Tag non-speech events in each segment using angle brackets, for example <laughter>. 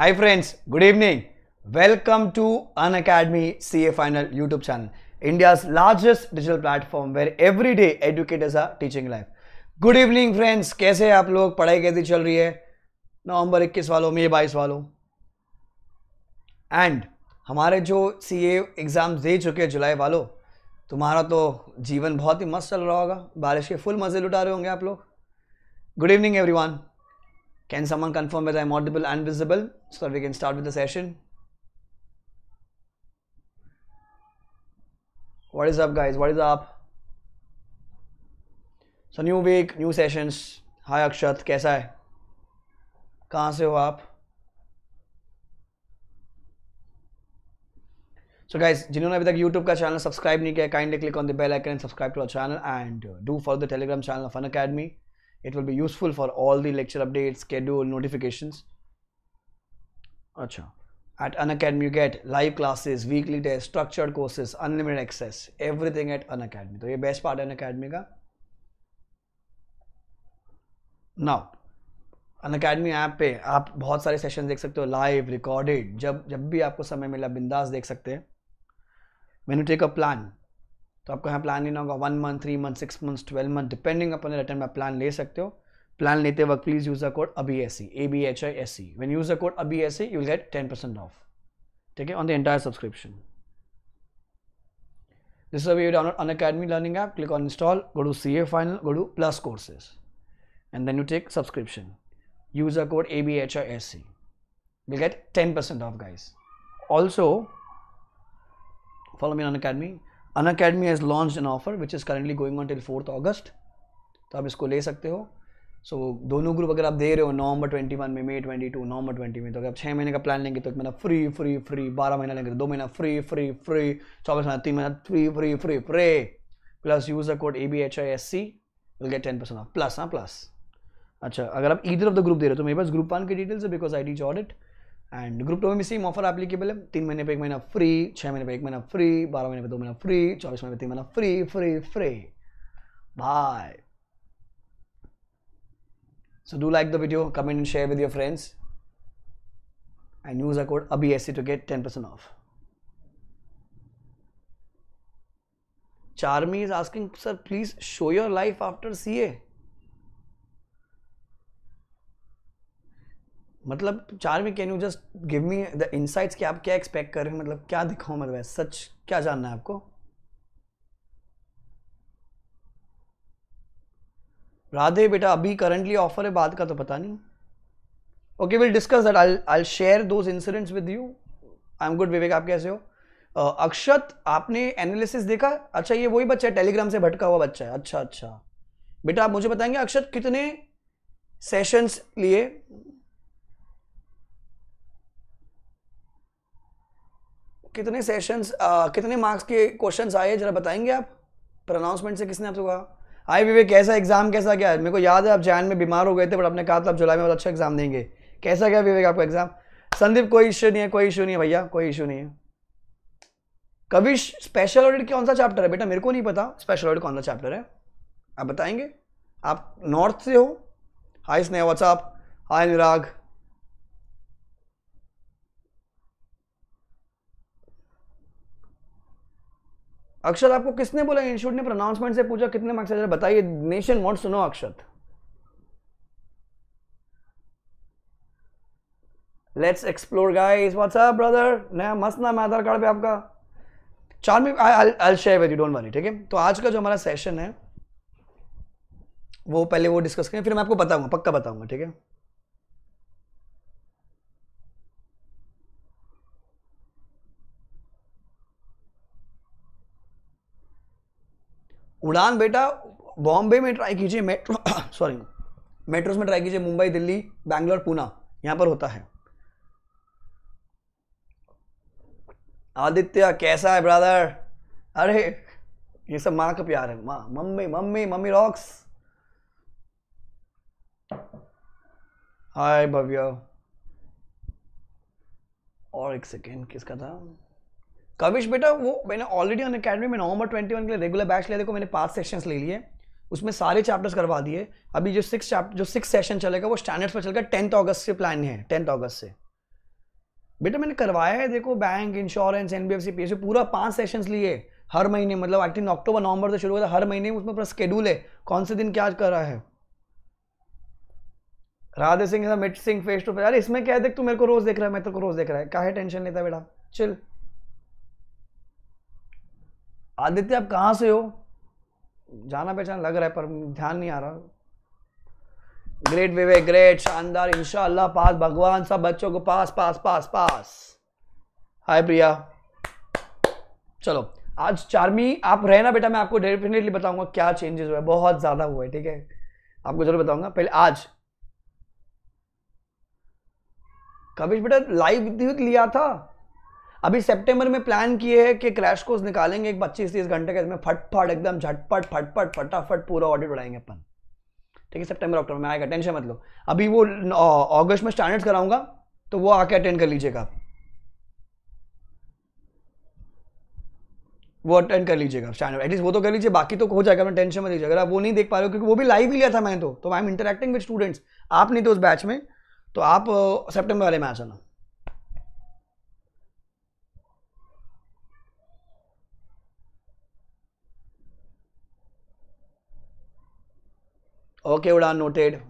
Hi friends, good evening. Welcome to An Academy CA Final YouTube channel, India's largest digital platform where every day educators are teaching life. Good evening friends, कैसे आप लोग पढ़ाई कैसी चल रही है नवंबर 21 वालों मई 22 वालों एंड हमारे जो सी एग्ज़ाम दे चुके हैं जुलाई वालों तुम्हारा तो जीवन बहुत ही मस्त चल रहा होगा बारिश के फुल मज़े लुटा रहे होंगे आप लोग good evening everyone Can someone confirm whether I'm audible and visible so that we can start with the session? What is up guys? What is up? So new week, new sessions. Hi Akshat कैसा है कहाँ से हो आप so guys जिन्होंने अभी तक YouTube का चैनल सब्सक्राइब नहीं किया kindly click on the bell icon and subscribe to our channel and do for the Telegram channel of Unacademy it will be useful for all the lecture updates schedule notifications Achha. at unacademy you get live classes weekly tests structured courses unlimited access everything at unacademy so ye best part है unacademy ka now Unacademy app पे आप बहुत सारे session देख सकते हो live recorded जब जब भी आपको समय मिला बिंदास देख सकते हैं man you take a plan तो आपको यहाँ प्लान लेना होगा one month three month six month twelve month depending upon return में प्लान ले सकते हो प्लान लेते वक्त please use a code Abhi S C A B H I S C when use a code Abhi S C you'll get ten percent off ठीक है on the entire subscription this download Unacademy learning app click on install go to C A final go to plus courses and then you take subscription use a code A B H I S C you'll get ten percent off guys also follow mean Unacademy Unacademy has launch an offer which is currently going on till fourth August तो आप इसको ले सकते हो सो so, दोनों group अगर आप दे रहे हो नवंबर ट्वेंटी वन में May twenty two November twenty में तो अगर आप छः महीने का प्लान लेंगे तो एक महीना फ्री फ्री फ्री बारह महीना लेंगे तो दो महीना फ्री फ्री फ्री चौबीस महीना तीन महीना free free free free plus use a code A B H I S C will get ten percent off plus हाँ प्लस अच्छा अगर आप ईदर ऑफ द ग्रुप दे रहे हो तो मेरे पास ग्रुप वन की डिटेल्स है बिकॉज आई डीज ऑडिट एंड ग्रुप टू में सेम ऑफर एप्लीकेबल है तीन महीने पे एक महीना फ्री छः महीने पे एक महीना फ्री बारह महीने पे दो महीना फ्री चौबीस महीने पे तीन महीना free free free bye so do like the video comment and share with your friends and use a code S to get ten percent off Charmi is asking sir please show your life after C A मतलब चार में can you just give me the insights कि आप क्या expect कर रहे हैं मतलब क्या दिखाऊं मतलब सच क्या जानना है आपको राधे बेटा अभी करंटली ऑफर है बाद का तो पता नहीं okay will discuss that I I share those incidents with you I am good Vivek आप कैसे हो uh, अक्षत आपने एनालिसिस देखा अच्छा ये वही बच्चा है टेलीग्राम से भटका हुआ बच्चा है अच्छा अच्छा बेटा आप मुझे बताएंगे अक्षत कितने सेशंस लिए कितने सेशंस कितने मार्क्स के क्वेश्चंस आए जरा बताएंगे आप प्रनाउंसमेंट से किसने आपसे कहा आए विवेक कैसा एग्जाम कैसा गया मेरे को याद है आप जैन में बीमार हो गए थे बट आपने कहा था आप जुलाई में बहुत अच्छा एग्जाम देंगे कैसा गया विवेक आपका एग्जाम संदीप कोई इश्यू नहीं है कोई इशू नहीं है भैया कोई इशू नहीं है कभी स्पेशल ऑडिट कौन सा चैप्टर है बेटा मेरे को नहीं पता स्पेशल ऑडिट कौन सा चैप्टर है आप बताएंगे आप नॉर्थ से हो hi Sneha what's up hi Anurag Akshat आपको किसने बोला इंस्टीट्यूट ने प्रोनाउंसमेंट से पूछा कितने मार्क्स आ बताइए नेशन वॉन्ट सुनो no Akshat let's explore guys WhatsApp brother नया मस्त नाम आधार कार्ड पे आपका चार में I share with you don't worry ठीक है तो आज का जो हमारा सेशन है वो पहले वो डिस्कस करें फिर मैं आपको बताऊंगा पक्का बताऊंगा ठीक है उड़ान बेटा बॉम्बे में ट्राई कीजिए मेट्रो सॉरी मेट्रोस में ट्राई कीजिए मुंबई दिल्ली बैंगलोर पूना यहाँ पर होता है आदित्य कैसा है ब्रदर अरे ये सब माँ का प्यार है माँ mummy mummy mummy rocks hi Bhavya और एक सेकेंड किसका था कविश बेटा वो मैंने ऑलरेडी अन अकेडमी में नवंबर ट्वेंटी वन के लिए रेगुलर बैच लिया देखो मैंने पांच सेशंस ले लिए उसमें सारे चैप्टर्स करवा दिए अभी जो सिक्स चैप्टर जो सिक्स सेशन चलेगा वो स्टैंडर्ड्स पर चलेगा टेंथ अगस्त से प्लान है टेंथ अगस्त से बेटा मैंने करवाया है देखो bank insurance N B P पूरा पाँच सेशन लिए हर महीने मतलब आई थिंक अक्टूबर नवंबर से शुरू हुआ था हर महीने उसमें पूरा स्केड्यूल है कौन से दिन क्या कर रहा है राधे सिंह मिट सिंह फेस टू फेस अरे इसमें क्या देख तू मेरे को रोज देख रहा है मैं तेरे को रोज देख रहा है क्या है टेंशन लेता बेटा चल आदित्य आप कहाँ से हो जाना पहचान लग रहा है पर ध्यान नहीं आ रहा ग्रेट विवेक ग्रेट शानदार इंशाल्लाह पास भगवान सब बच्चों को पास पास पास पास हाय प्रिया चलो आज चार्मी आप रहना बेटा मैं आपको डेफिनेटली बताऊंगा क्या चेंजेस हुए बहुत ज़्यादा हुए ठीक है आपको जरूर बताऊंगा पहले आज कविश बेटा लाइव लिया था अभी सितंबर में प्लान किए हैं कि क्रैश कोर्स निकालेंगे एक पच्चीस तीस घंटे के इसमें फटफट एकदम झटपट फटफट फटाफट पूरा ऑडिट उड़ाएंगे अपन ठीक है सितंबर अक्टूबर में आएगा टेंशन मत लो अभी वो अगस्त में स्टैंडर्ड्स कराऊंगा तो वो आके अटेंड कर लीजिएगा आप वो अटेंड कर लीजिएगा स्टैंडर्ड एटलीस्ट वो तो कर लीजिए बाकी तो हो जाएगा मैं टेंशन मत लीजिए अगर आप वो नहीं देख पा रहे हो क्योंकि वो भी लाइव ही लिया था मैंने तो I am interacting with students आप नहीं थे उस बैच में तो आप सेप्टेम्बर वाले में आ जाना ओके उड़ान नोटेड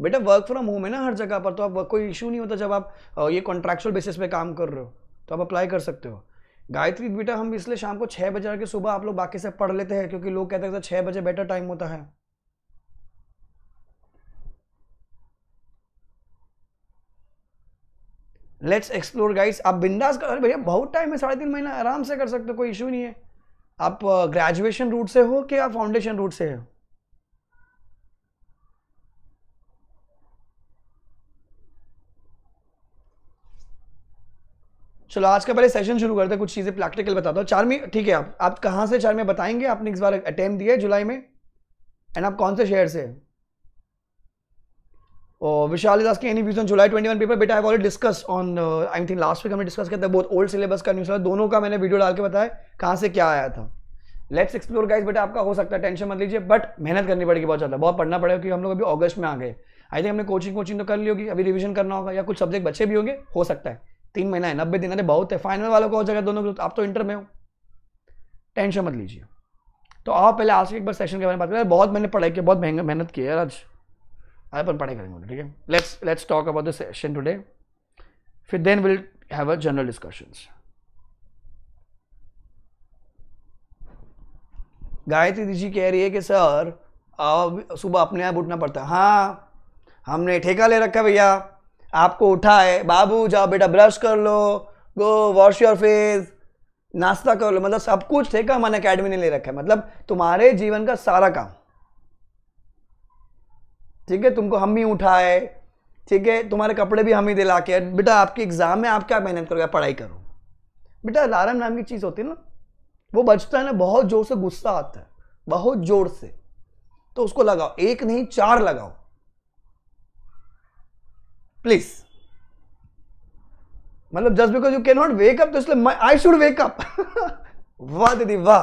बेटा वर्क फ्रॉम होम है ना हर जगह पर तो आप कोई इशू नहीं होता जब आप ये कॉन्ट्रैक्चुअल बेसिस पे काम कर रहे हो तो आप अप्लाई कर सकते हो गायत्री बेटा हम इसलिए शाम को छः बजे के सुबह आप लोग बाकी से पढ़ लेते हैं क्योंकि लोग कहते हैं छः बजे बेटर टाइम होता है लेट्स एक्सप्लोर गाइस आप बिंदास कर भैया बहुत टाइम है साढ़े तीन महीना आराम से कर सकते हो कोई इशू नहीं है आप ग्रेजुएशन रूट से हो कि आप फाउंडेशन रूट से हो चलो आज का पहले सेशन शुरू करते हैं कुछ चीज़ें प्रैक्टिकल बताता हूँ चार में ठीक है आप आप कहाँ से चार में बताएंगे आपने इस बार अटेम्प्ट दिया है जुलाई में एंड आप कौन से शहर से विशाल दास के any views on July twenty paper बेटा I already discuss on I think last week हमने डिस्कस किया था बहुत ओल्ड सिलेबस का न्यूज दोनों का मैंने वीडियो डाल के बताया कहाँ से क्या आया था लेट्स एक्सप्लोर गाइज बेटा आपका हो सकता है टेंशन मत लीजिए बट मेहनत करनी पड़ेगी बहुत ज़्यादा बहुत पढ़ना पड़ेगा क्योंकि हम लोग अभी अगस्त में आ गए आई थिंक हमने कोचिंग कोचिंग तो कर ली होगी अभी रिविजन करना होगा या कुछ सब्जेक्ट बच्चे भी होंगे हो सकता है तीन महीना है नब्बे दिन अरे बहुत है फाइनल वालों को हो जाएगा दोनों आप तो इंटर में हो टेंशन मत लीजिए तो आओ पहले आज के एक बार सेशन के बारे में बात करें बहुत मैंने पढ़ाई की बहुत मेहनत की है आज अपन पढ़ाई करेंगे ठीक है let's let's talk about the session today फिर then will have a general discussions Gayatri ji कह रही है कि सर सुबह अपने आप उठना पड़ता है हाँ हमने ठेका ले रखा भैया आपको उठाए बाबू जाओ बेटा ब्रश कर लो गो वॉश योर फेस नाश्ता कर लो मतलब सब कुछ ठेका हमारे अकेडमी ने ले रखा है मतलब तुम्हारे जीवन का सारा काम ठीक है तुमको हम ही उठाए ठीक है तुम्हारे कपड़े भी हम ही दिला के बेटा आपकी एग्ज़ाम में आप क्या मेहनत करोगे पढ़ाई करो बेटा अलार्म नाम की चीज़ होती है ना वो बचता है ना बहुत ज़ोर से गुस्सा आता है बहुत ज़ोर से तो उसको लगाओ एक नहीं चार लगाओ प्लीज मतलब just because you can not wake up तो इसलिए आई शुड वेक अप वाह दीदी वाह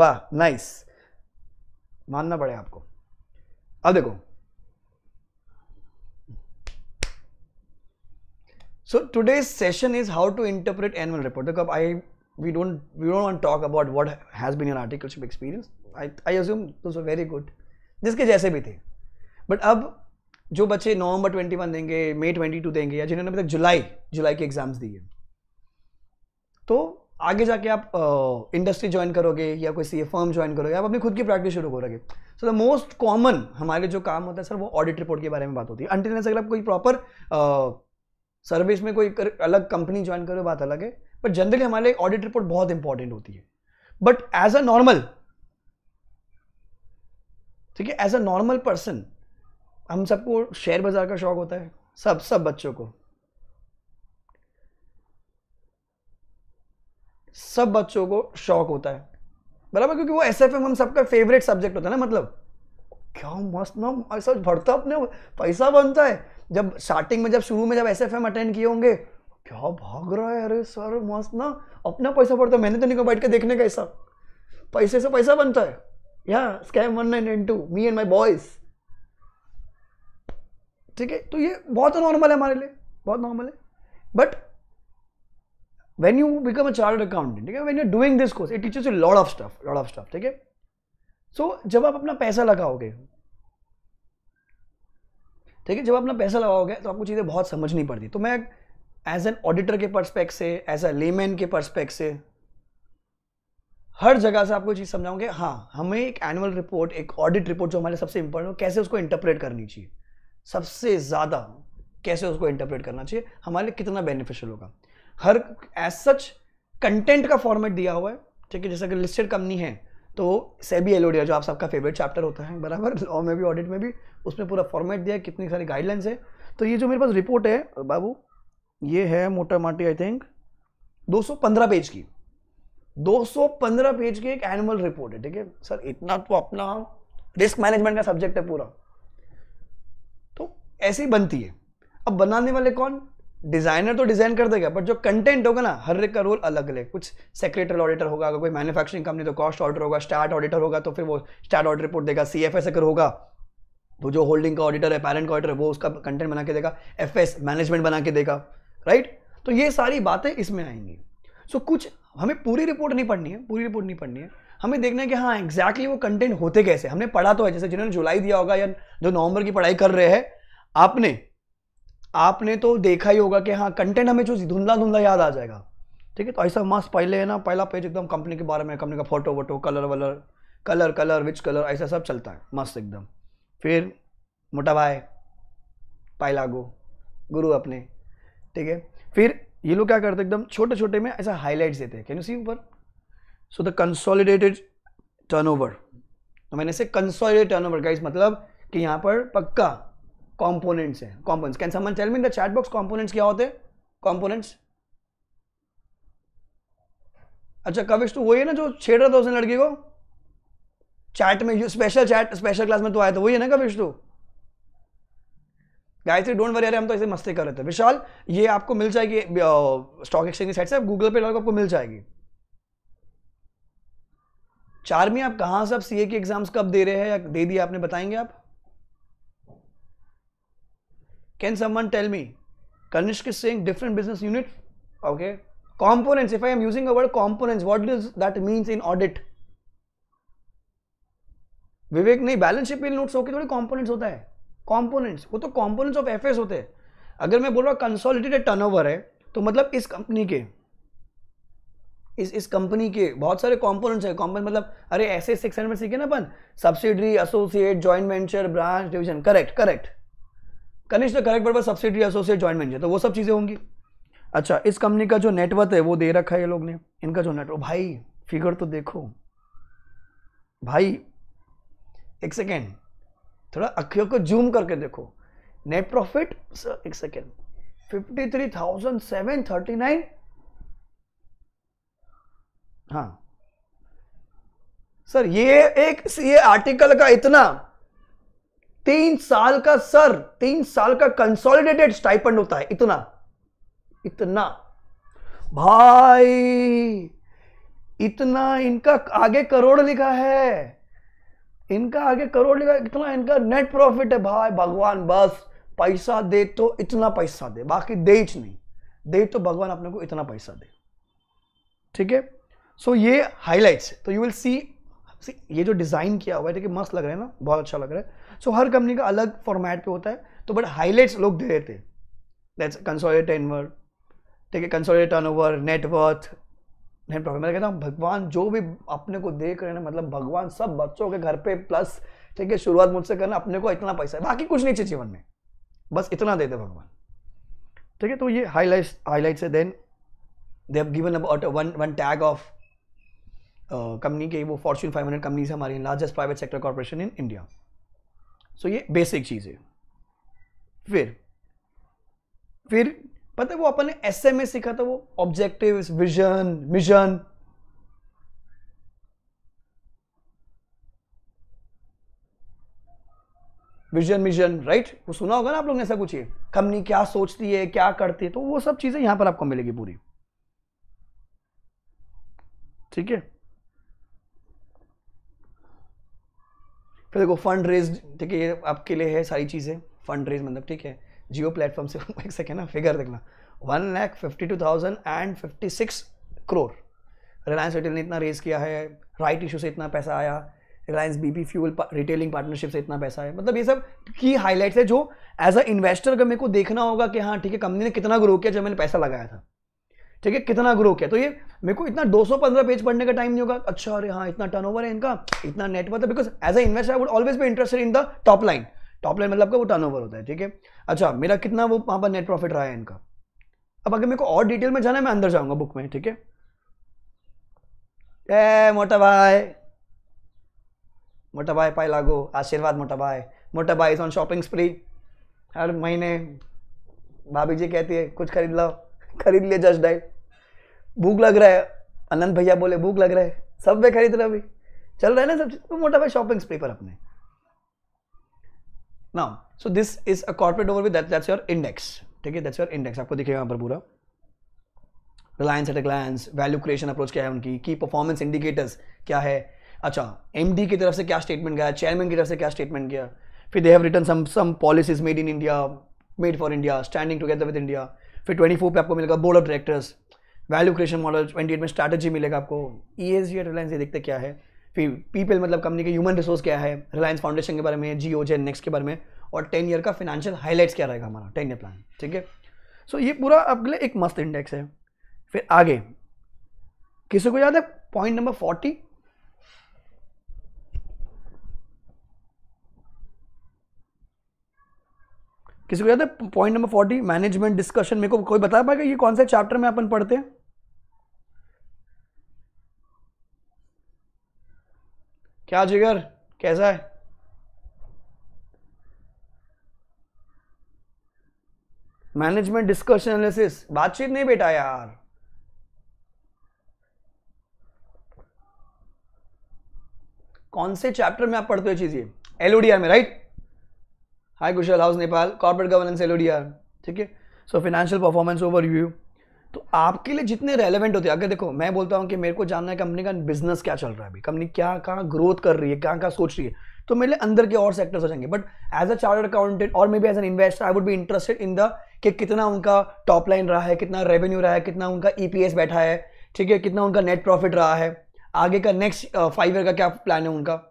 वाह नाइस मानना पड़े आपको अब देखो so today session is how to interpret annual report देखो अब I we don't we don't want talk about what has been your articleship experience I I assume this very good जिसके जैसे भी थे बट अब जो बच्चे नवंबर ट्वेंटी वन देंगे मई ट्वेंटी टू देंगे या जिन्होंने अभी तक जुलाई जुलाई के एग्जाम्स दिए तो आगे जाके आप इंडस्ट्री ज्वाइन करोगे या कोई सी फर्म ज्वाइन करोगे आप अपनी खुद की प्रैक्टिस शुरू करोगे सो द मोस्ट कॉमन हमारे जो काम होता है सर वो ऑडिट रिपोर्ट के बारे में बात होती है अंटिल अगर आप कोई प्रॉपर सर्विस में कोई कर, अलग कंपनी ज्वाइन करो बात अलग है बट जनरली हमारे ऑडिट रिपोर्ट बहुत इंपॉर्टेंट होती है बट एज अ नॉर्मल ठीक है एज अ नॉर्मल पर्सन हम सबको शेयर बाज़ार का शौक होता है सब सब बच्चों को सब बच्चों को शौक होता है बराबर क्योंकि वो एस हम सबका फेवरेट सब्जेक्ट होता है ना मतलब क्या मस्त ना ऐसा भरता अपने पैसा बनता है जब स्टार्टिंग में जब शुरू में जब एस अटेंड किए होंगे क्या भाग रहा है अरे सर मस्त ना अपना पैसा भरता मैंने तो नहीं बैठ के देखने का ऐसा पैसे से पैसा बनता है या scam one nine nine two me and my boys ठीक है तो ये बहुत नॉर्मल है हमारे लिए बहुत नॉर्मल है but when you become a chartered accountant ठीक है when you doing this course it teaches you of stuff lot of stuff ठीक है सो जब आप अपना पैसा लगाओगे ठीक है जब अपना पैसा लगाओगे तो आपको चीज़ें बहुत समझनी पड़ती तो मैं एज एन ऑडिटर के परस्पेक्ट से एज अ लेमैन के परस्पेक्ट से हर जगह से आपको चीज़ समझाऊंगे हाँ हमें एक एनुअल रिपोर्ट एक ऑडिट रिपोर्ट जो हमारे सबसे इंपॉर्टेंट हो कैसे उसको इंटरप्रेट करनी चाहिए सबसे ज़्यादा कैसे उसको इंटरप्रेट करना चाहिए हमारे लिए कितना बेनिफिशियल होगा हर एज सच कंटेंट का फॉर्मेट दिया हुआ है ठीक है जैसे अगर लिस्टेड कंपनी है तो सेबी एलोडिया जो आप सबका फेवरेट चैप्टर होता है बराबर लॉ में भी ऑडिट में भी उसमें पूरा फॉर्मेट दिया कितनी सारी गाइडलाइंस है तो ये जो मेरे पास रिपोर्ट है बाबू ये है मोटा माटी आई थिंक 215 पेज की 215 पेज की एक एनुअल रिपोर्ट है ठीक है सर इतना तो अपना रिस्क मैनेजमेंट का सब्जेक्ट है पूरा ऐसे ही बनती है अब बनाने वाले कौन डिज़ाइनर तो डिज़ाइन कर देगा बट जो कंटेंट होगा ना हर एक का रोल अलग अलग कुछ सेक्रेटरी ऑडिटर होगा अगर कोई मैन्युफैक्चरिंग कंपनी तो कॉस्ट ऑडिटर होगा स्टार्ट ऑडिटर होगा तो फिर वो स्टार्ट ऑडिट रिपोर्ट देगा सी एफ एस अगर होगा तो जो होल्डिंग का ऑडिटर है पैरेंट का ऑडिटर है वो उसका कंटेंट बना के देगा एफ एस मैनेजमेंट बना के देगा राइट तो ये सारी बातें इसमें आएंगी सो कुछ हमें पूरी रिपोर्ट नहीं पढ़नी है पूरी रिपोर्ट नहीं पढ़नी है हमें देखना है कि हाँ एग्जैक्टली exactly वो कंटेंट होते कैसे हमने पढ़ा तो है जैसे जिन्होंने जुलाई दिया होगा या जो नवंबर की पढ़ाई कर रहे हैं आपने आपने तो देखा ही होगा कि हाँ कंटेंट हमें जो धुंधला धुंधला याद आ जाएगा ठीक है तो ऐसा मस्त पहले है ना पहला पेज एकदम कंपनी के बारे में कंपनी का फोटो वोटो कलर वलर कलर कलर विच कलर ऐसा सब चलता है मस्त एकदम फिर मोटा भाई गो गुरु अपने ठीक है फिर ये लोग क्या करते एकदम छोटे छोटे में ऐसा हाईलाइट्स देते हैं कैन यू सी ऊपर सो द कंसोलिडेटेड टर्नओवर मैंने से कंसोलिडेटेड टर्नओवर का इस मतलब कि यहाँ पर पक्का कॉम्पोनेंट्स है components can someone tell the chat box components क्या होते हैं कॉम्पोनेंट्स अच्छा कविश तो वही है ना जो छेड़ रहा था उसने लड़की को चैट में स्पेशल चैट स्पेशल क्लास में तो आए थे वही है ना कविश तो गायत्री डोंट वरी अरे हम तो ऐसे मस्ती कर रहे थे विशाल ये आपको मिल जाएगी स्टॉक एक्सचेंज की साइड से आप गूगल पे लगा आपको मिल जाएगी चार में आप कहाँ से आप सीए की एग्जाम्स कब दे रहे हैं या दे दिए आपने बताएंगे आप Can someone tell me? Kanishk is saying different business unit. Okay. Components. If I am using a word components, what does that means in audit? vivek नहीं balance sheet बिल नोट्स होके थोड़ी कंपोनेंट्स होता है कंपोनेंट्स वो तो components of FS होते हैं अगर मैं बोल consolidated turnover कंसोलिडेटेड टर्नओवर है तो company इस इस इस कंपनी के बहुत सारे कंपोनेंट्स हैं कंपोनेंट मतलब अरे ऐसे सेक्शन में सीखे ना अपन subsidiary associate joint venture branch division correct correct Kanishth correct बराबर सब्सिडी एसोसिएट ज्वाइन मैनेजर तो वो सब चीज़ें होंगी अच्छा इस कंपनी का जो नेटवर्थ है वो दे रखा है ये लोग ने इनका जो नेटवर्क भाई फिगर तो देखो भाई एक सेकेंड थोड़ा अखियों को जूम करके देखो नेट प्रॉफिट एक second fifty three thousand seven thirty nine हाँ सर ये एक ये आर्टिकल का इतना तीन साल का सर तीन साल का कंसोलिडेटेड स्टाइपेंड होता है इतना इतना भाई इतना इनका आगे करोड़ लिखा है इनका आगे करोड़ लिखा है इतना इनका नेट प्रॉफिट है भाई भगवान बस पैसा दे तो इतना पैसा दे बाकी दे ही नहीं दे तो भगवान अपने को इतना पैसा दे ठीक है सो ये हाईलाइट्स है तो यू विल सी ये जो डिज़ाइन किया हुआ है ठीक है मस्त लग रहा है ना बहुत अच्छा लग रहा है सो हर कंपनी का अलग फॉर्मेट पे होता है तो बट हाईलाइट्स लोग दे देते थे कंसोलिडेट टर्नवर ठीक है consolidate over net worth net profit मैं कहता हूँ भगवान जो भी अपने को देख रहे हैं मतलब भगवान सब बच्चों के घर पे प्लस ठीक है शुरुआत मुझसे करना अपने को इतना पैसा है बाकी कुछ नहीं चाहिए जीवन में बस इतना दे दे भगवान ठीक है तो ये हाईलाइट्स हाईलाइट्स है then they have given about one one tag of company के वो फॉर्च्यून हंड्रेड कंपनीज हमारी largest private sector corporation in India so ये बेसिक चीज़ है फिर फिर पता है वो अपन ने एस एम एस सीखा था वो objective vision mission vision mission right वो सुना होगा ना आप लोग ने ऐसा कुछ कंपनी क्या सोचती है क्या करती है तो वो सब चीजें यहां पर आपको मिलेगी पूरी ठीक है फिर देखो फंड रेज ठीक है ये आपके लिए है सारी चीज़ें फंड रेज मतलब ठीक है जियो प्लेटफॉर्म से <laughs> एक सेकेंड ना फिगर देखना one lakh fifty two thousand and fifty six crore Reliance retail ने इतना रेज किया है राइट इशू से इतना पैसा आया Reliance BP fuel retailing partnership से इतना पैसा है मतलब ये सब की हाईलाइट्स है जो एज अ इन्वेस्टर का मेरे को देखना होगा कि हाँ ठीक है कंपनी ने कितना ग्रो किया जब मैंने पैसा लगाया था ठीक है कितना ग्रो किया तो ये मेरे को इतना 215 पेज पढ़ने का टाइम नहीं होगा अच्छा अरे हाँ इतना टर्नओवर है इनका इतना नेटवर्क है because as a investor I would always be interested in the top line top line मतलब का वो टर्नओवर होता है ठीक है अच्छा मेरा कितना वो वहाँ पर नेट प्रॉफिट रहा है इनका अब अगर मेरे को और डिटेल में जाना है मैं अंदर जाऊँगा बुक में ठीक है ए मोटा भाई मोटा भाई पाई लागो आशीर्वाद मोटा भाई मोटा भाई इज ऑन शॉपिंग स्प्री हर महीने भाभी जी कहती है कुछ खरीद लो खरीद लिया जस्ट डाइट भूख लग रहा है अनंत भैया बोले भूख लग रहा है सब में खरीद रहे अभी चल रहा है ना सब चीज तो मोटा भाई शॉपिंग स्प्री पर अपने now so this is a corporate over with that's your index ठीक है दैट्स योर इंडेक्स आपको दिखेगा यहाँ पर पूरा Reliance at a glance value creation approach क्या है उनकी की परफॉर्मेंस इंडिकेटर्स क्या है अच्छा एमडी की तरफ से क्या स्टेटमेंट गया चेयरमैन की तरफ से क्या स्टेटमेंट गया फिर they have written some some policies made in India made for India standing together with India फिर 24 पे आपको मिलेगा board of directors value creation model 28 में स्ट्रैटेजी मिलेगा आपको ई एस जी रिलायंस ये देखते क्या है फिर पीपल मतलब कंपनी के ह्यूमन रिसोर्स क्या है रिलायंस फाउंडेशन के बारे में ओ जे नेक्स्ट के बारे में और टेन ईयर का फाइनेंशियल हाईलाइट्स क्या रहेगा हमारा टेन ईयर प्लान ठीक है सो ये पूरा आपके लिए एक मस्त इंडेक्स है फिर आगे किसी को याद है पॉइंट नंबर फोर्टी किसी को याद है point number forty management discussion मेरे को कोई बता पाएगा ये कौन सा चैप्टर में अपन पढ़ते हैं क्या जिगर कैसा है मैनेजमेंट डिस्कशन एनालिसिस बातचीत नहीं बेटा यार कौन से चैप्टर में आप पढ़ते हो चीज ये एलओडीआर में right hi Kushal house Nepal corporate governance L ठीक है so financial performance overview तो आपके लिए जितने रेलिवेंट होते हैं अगर देखो मैं बोलता हूँ कि मेरे को जानना है कंपनी का बिजनेस क्या चल रहा है अभी कंपनी क्या कहाँ ग्रोथ कर रही है कहाँ कहाँ सोच रही है तो मेरे लिए अंदर के और सेक्टर्स हो जाएंगे but as a chartered accountant और मे maybe as an investor I would भी इंटरेस्टेड इन द कि कितना उनका टॉप लाइन रहा है कितना रेवेन्यू रहा है कितना उनका ई e बैठा है ठीक है कितना उनका नेट प्रॉफिट रहा है आगे का नेक्स्ट फाइव ईयर का क्या प्लान है उनका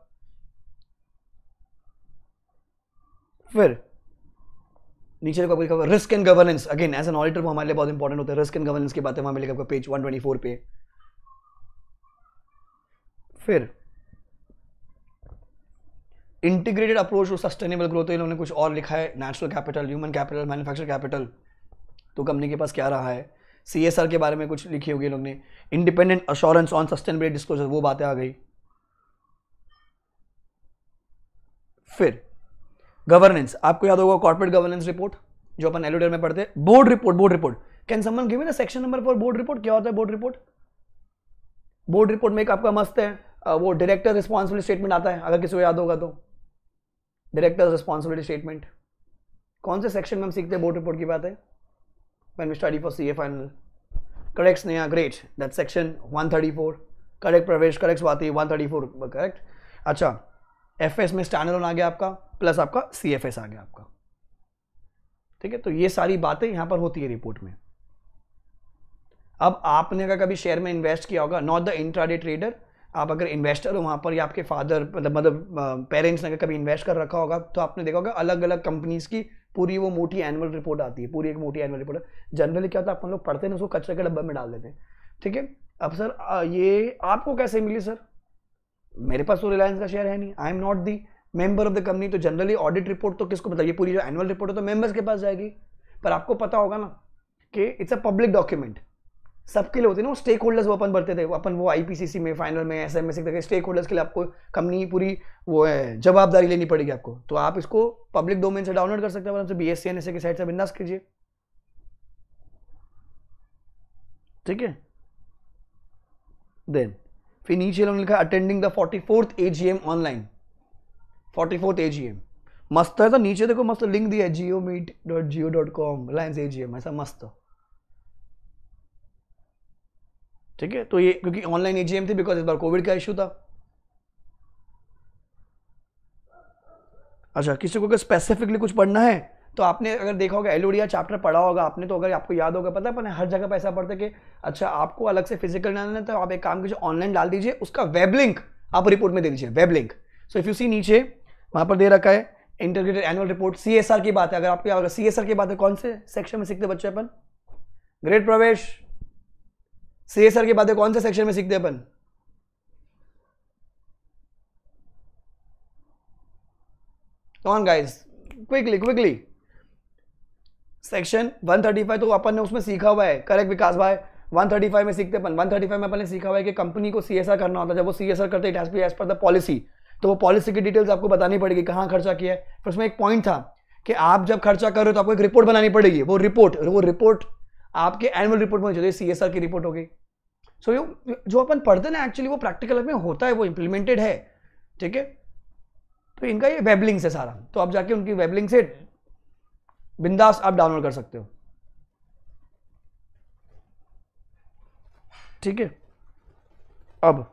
फिर नीचे देखो आपको risk and governance again as an auditor वो हमारे लिए बहुत इंपॉर्टेंट होता है रिस्क एंड गवर्नेंस की बातें वहां मिलेगा आपको पेज 124 पे फिर integrated approach to sustainable growth इन्होंने कुछ और लिखा है natural capital human capital manufacture capital तो कंपनी के पास क्या रहा है सी के बारे में कुछ लिखी होगी लोग ने independent assurance on sustainability disclosure वो बातें आ गई फिर गवर्नेंस आपको याद होगा कॉर्पोरेट गवर्नेंस रिपोर्ट जो अपन एलोडियर में पढ़ते हैं board report board report can someone give in section number for board report क्या होता है बोर्ड रिपोर्ट बोर्ड रिपोर्ट में एक आपका मस्त है वो डायरेक्टर रिस्पॉन्सिबिलिटी स्टेटमेंट आता है अगर किसी को याद होगा तो डायरेक्टर रिस्पॉन्सिबिलिटी स्टेटमेंट कौन से सेक्शन में हम सीखते हैं बोर्ड रिपोर्ट की बात है when we study for CA final. Correct Sneha, great. That's section 134. Correct Pravesh, correct Swati, 134, correct अच्छा एफ एस में स्टैंड लोन आ गया आपका प्लस आपका सी एफ एस आ गया आपका ठीक है तो ये सारी बातें यहां पर होती है रिपोर्ट में अब आपने अगर कभी शेयर में इन्वेस्ट किया होगा नॉट द इंट्राडे ट्रेडर आप अगर इन्वेस्टर हो वहाँ पर या आपके फादर मतलब मतलब पेरेंट्स ने अगर कभी इन्वेस्ट कर रखा होगा तो आपने देखा होगा अलग अलग कंपनीज़ की पूरी वो मोटी एनुअल रिपोर्ट आती है पूरी एक मोटी एनुअल रिपोर्ट जनरली क्या होता है अपन लोग पढ़ते हैं उसको कचरे के डब्बे में डाल देते हैं ठीक है अब सर ये आपको कैसे मिली सर मेरे पास तो रिलायंस का शेयर है नहीं I am not the member of the company तो जनरली ऑडिट रिपोर्ट तो किसको मतलब ये पूरी जो एनुअल रिपोर्ट है तो मेंबर्स के पास जाएगी पर आपको पता होगा ना कि इट्स अ पब्लिक डॉक्यूमेंट सबके लिए होते ना वो स्टेक होल्डर्स वो अपन भरते थे अपन वो आईपीसीसी में फाइनल में S M S stakeholders के लिए आपको कंपनी पूरी वो है जवाबदारी लेनी पड़ेगी आपको तो आप इसको पब्लिक डोमेन से डाउनलोड कर सकते हैं आराम B S C N S A के साइड से बिंदास कीजिए ठीक है देन फिर नीचे लोग लिखा attending the forty fourth A G M online forty fourth A G M मस्त है तो नीचे देखो मस्त लिंक दिया है Jio meet dot Jio dot com Reliance A G M ऐसा मस्त ठीक है तो ये क्योंकि ऑनलाइन ए जी एम थी बिकॉज इस बार कोविड का इशू था अच्छा किसी को अगर स्पेसिफिकली कुछ पढ़ना है तो आपने अगर देखा होगा एलोडिया चैप्टर पढ़ा होगा आपने तो अगर आपको याद होगा पता है अपने हर जगह पर ऐसा पड़ता है कि अच्छा आपको अलग से फिजिकल ना है तो आप एक काम कीजिए ऑनलाइन डाल दीजिए उसका वेब लिंक आप रिपोर्ट में दे दीजिए web link so if you see नीचे वहाँ पर दे रखा है इंटरग्रेटेड एनुअल रिपोर्ट सी की बात है अगर आपको याद सी की बात है कौन से सेक्शन में सीखते बच्चे अपन ग्रेट प्रवेश सी की बात है कौन से सेक्शन में सीखते अपन कौन गाइज क्विकली क्विकली सेक्शन 135 तो अपन ने उसमें सीखा हुआ है करेक्ट विकास भाई 135 में सीखते अपन 135 में अपन ने सीखा हुआ है कि कंपनी को सी करना होता है जब वो सी करते it has be as per the policy तो वो पॉलिसी की डिटेल्स आपको बतानी पड़ेगी कहाँ खर्चा किया है फिर उसमें एक पॉइंट था कि आप जब खर्चा कर रहे हो तो आपको एक रिपोर्ट बनानी पड़ेगी वो रिपोर्ट वो रिपोर्ट आपके एनुअल रिपोर्ट में चाहिए सी की रिपोर्ट हो गई सो so, जो अपन पढ़ते ना एक्चुअली वो प्रैक्टिकल में होता है वो इम्प्लीमेंटेड है ठीक है तो इनका ये वेबलिंग से है सारा तो आप जाके उनकी वेबलिंग से बिंदास आप डाउनलोड कर सकते हो ठीक है अब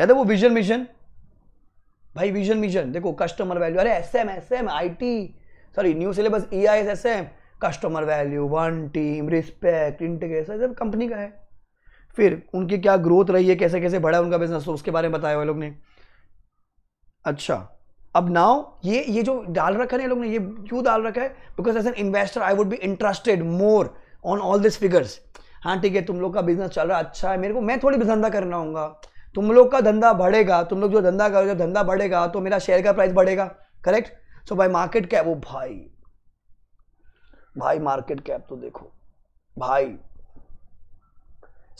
या तो वो विजन मिशन भाई विजन मिशन देखो कस्टमर वैल्यू अरे S M S M I T sorry new syllabus E I S S M customer value one team respect integration सब कंपनी का है फिर उनकी क्या ग्रोथ रही है कैसे कैसे बढ़ा है उनका बिजनेस तो उसके बारे में बताया हुआ लोग ने अच्छा अब नाउ ये ये जो डाल रखा है ना लोग ने ये क्यों डाल रखा है because as an investor I would be interested more on all this figures हाँ ठीक है तुम लोग का बिजनेस चल रहा है अच्छा है मेरे को मैं थोड़ी भी धंधा करना होगा तुम लोग का धंधा बढ़ेगा तुम लोग जो धंधा करो जो धंधा बढ़ेगा तो मेरा शेयर का प्राइस बढ़ेगा करेक्ट सो भाई मार्केट कैप वो भाई भाई मार्केट कैप तो देखो भाई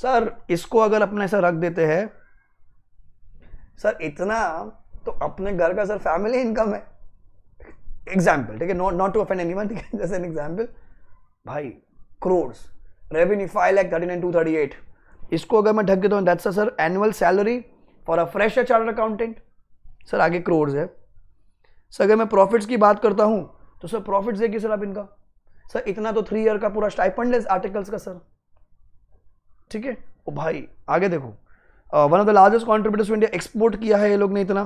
सर इसको अगर अपने ऐसा रख देते हैं सर इतना तो अपने घर का सर फैमिली इनकम है एग्जाम्पल ठीक है not not to an any one जैसे एन एग्जाम्पल भाई crores revenue five lakh thirty nine two thirty eight इसको अगर मैं ढक देता हूँ that's sir annual salary for a fresh chartered accountant sir आगे करोड्स है सर अगर मैं प्रॉफिट्स की बात करता हूँ तो सर प्रॉफिट्स देखिए सर आप इनका सर इतना तो थ्री ईयर का पूरा स्टाइपेंड है आर्टिकल्स का सर ठीक है ओ भाई आगे देखो one of the largest contributors India export किया है ये लोग ने इतना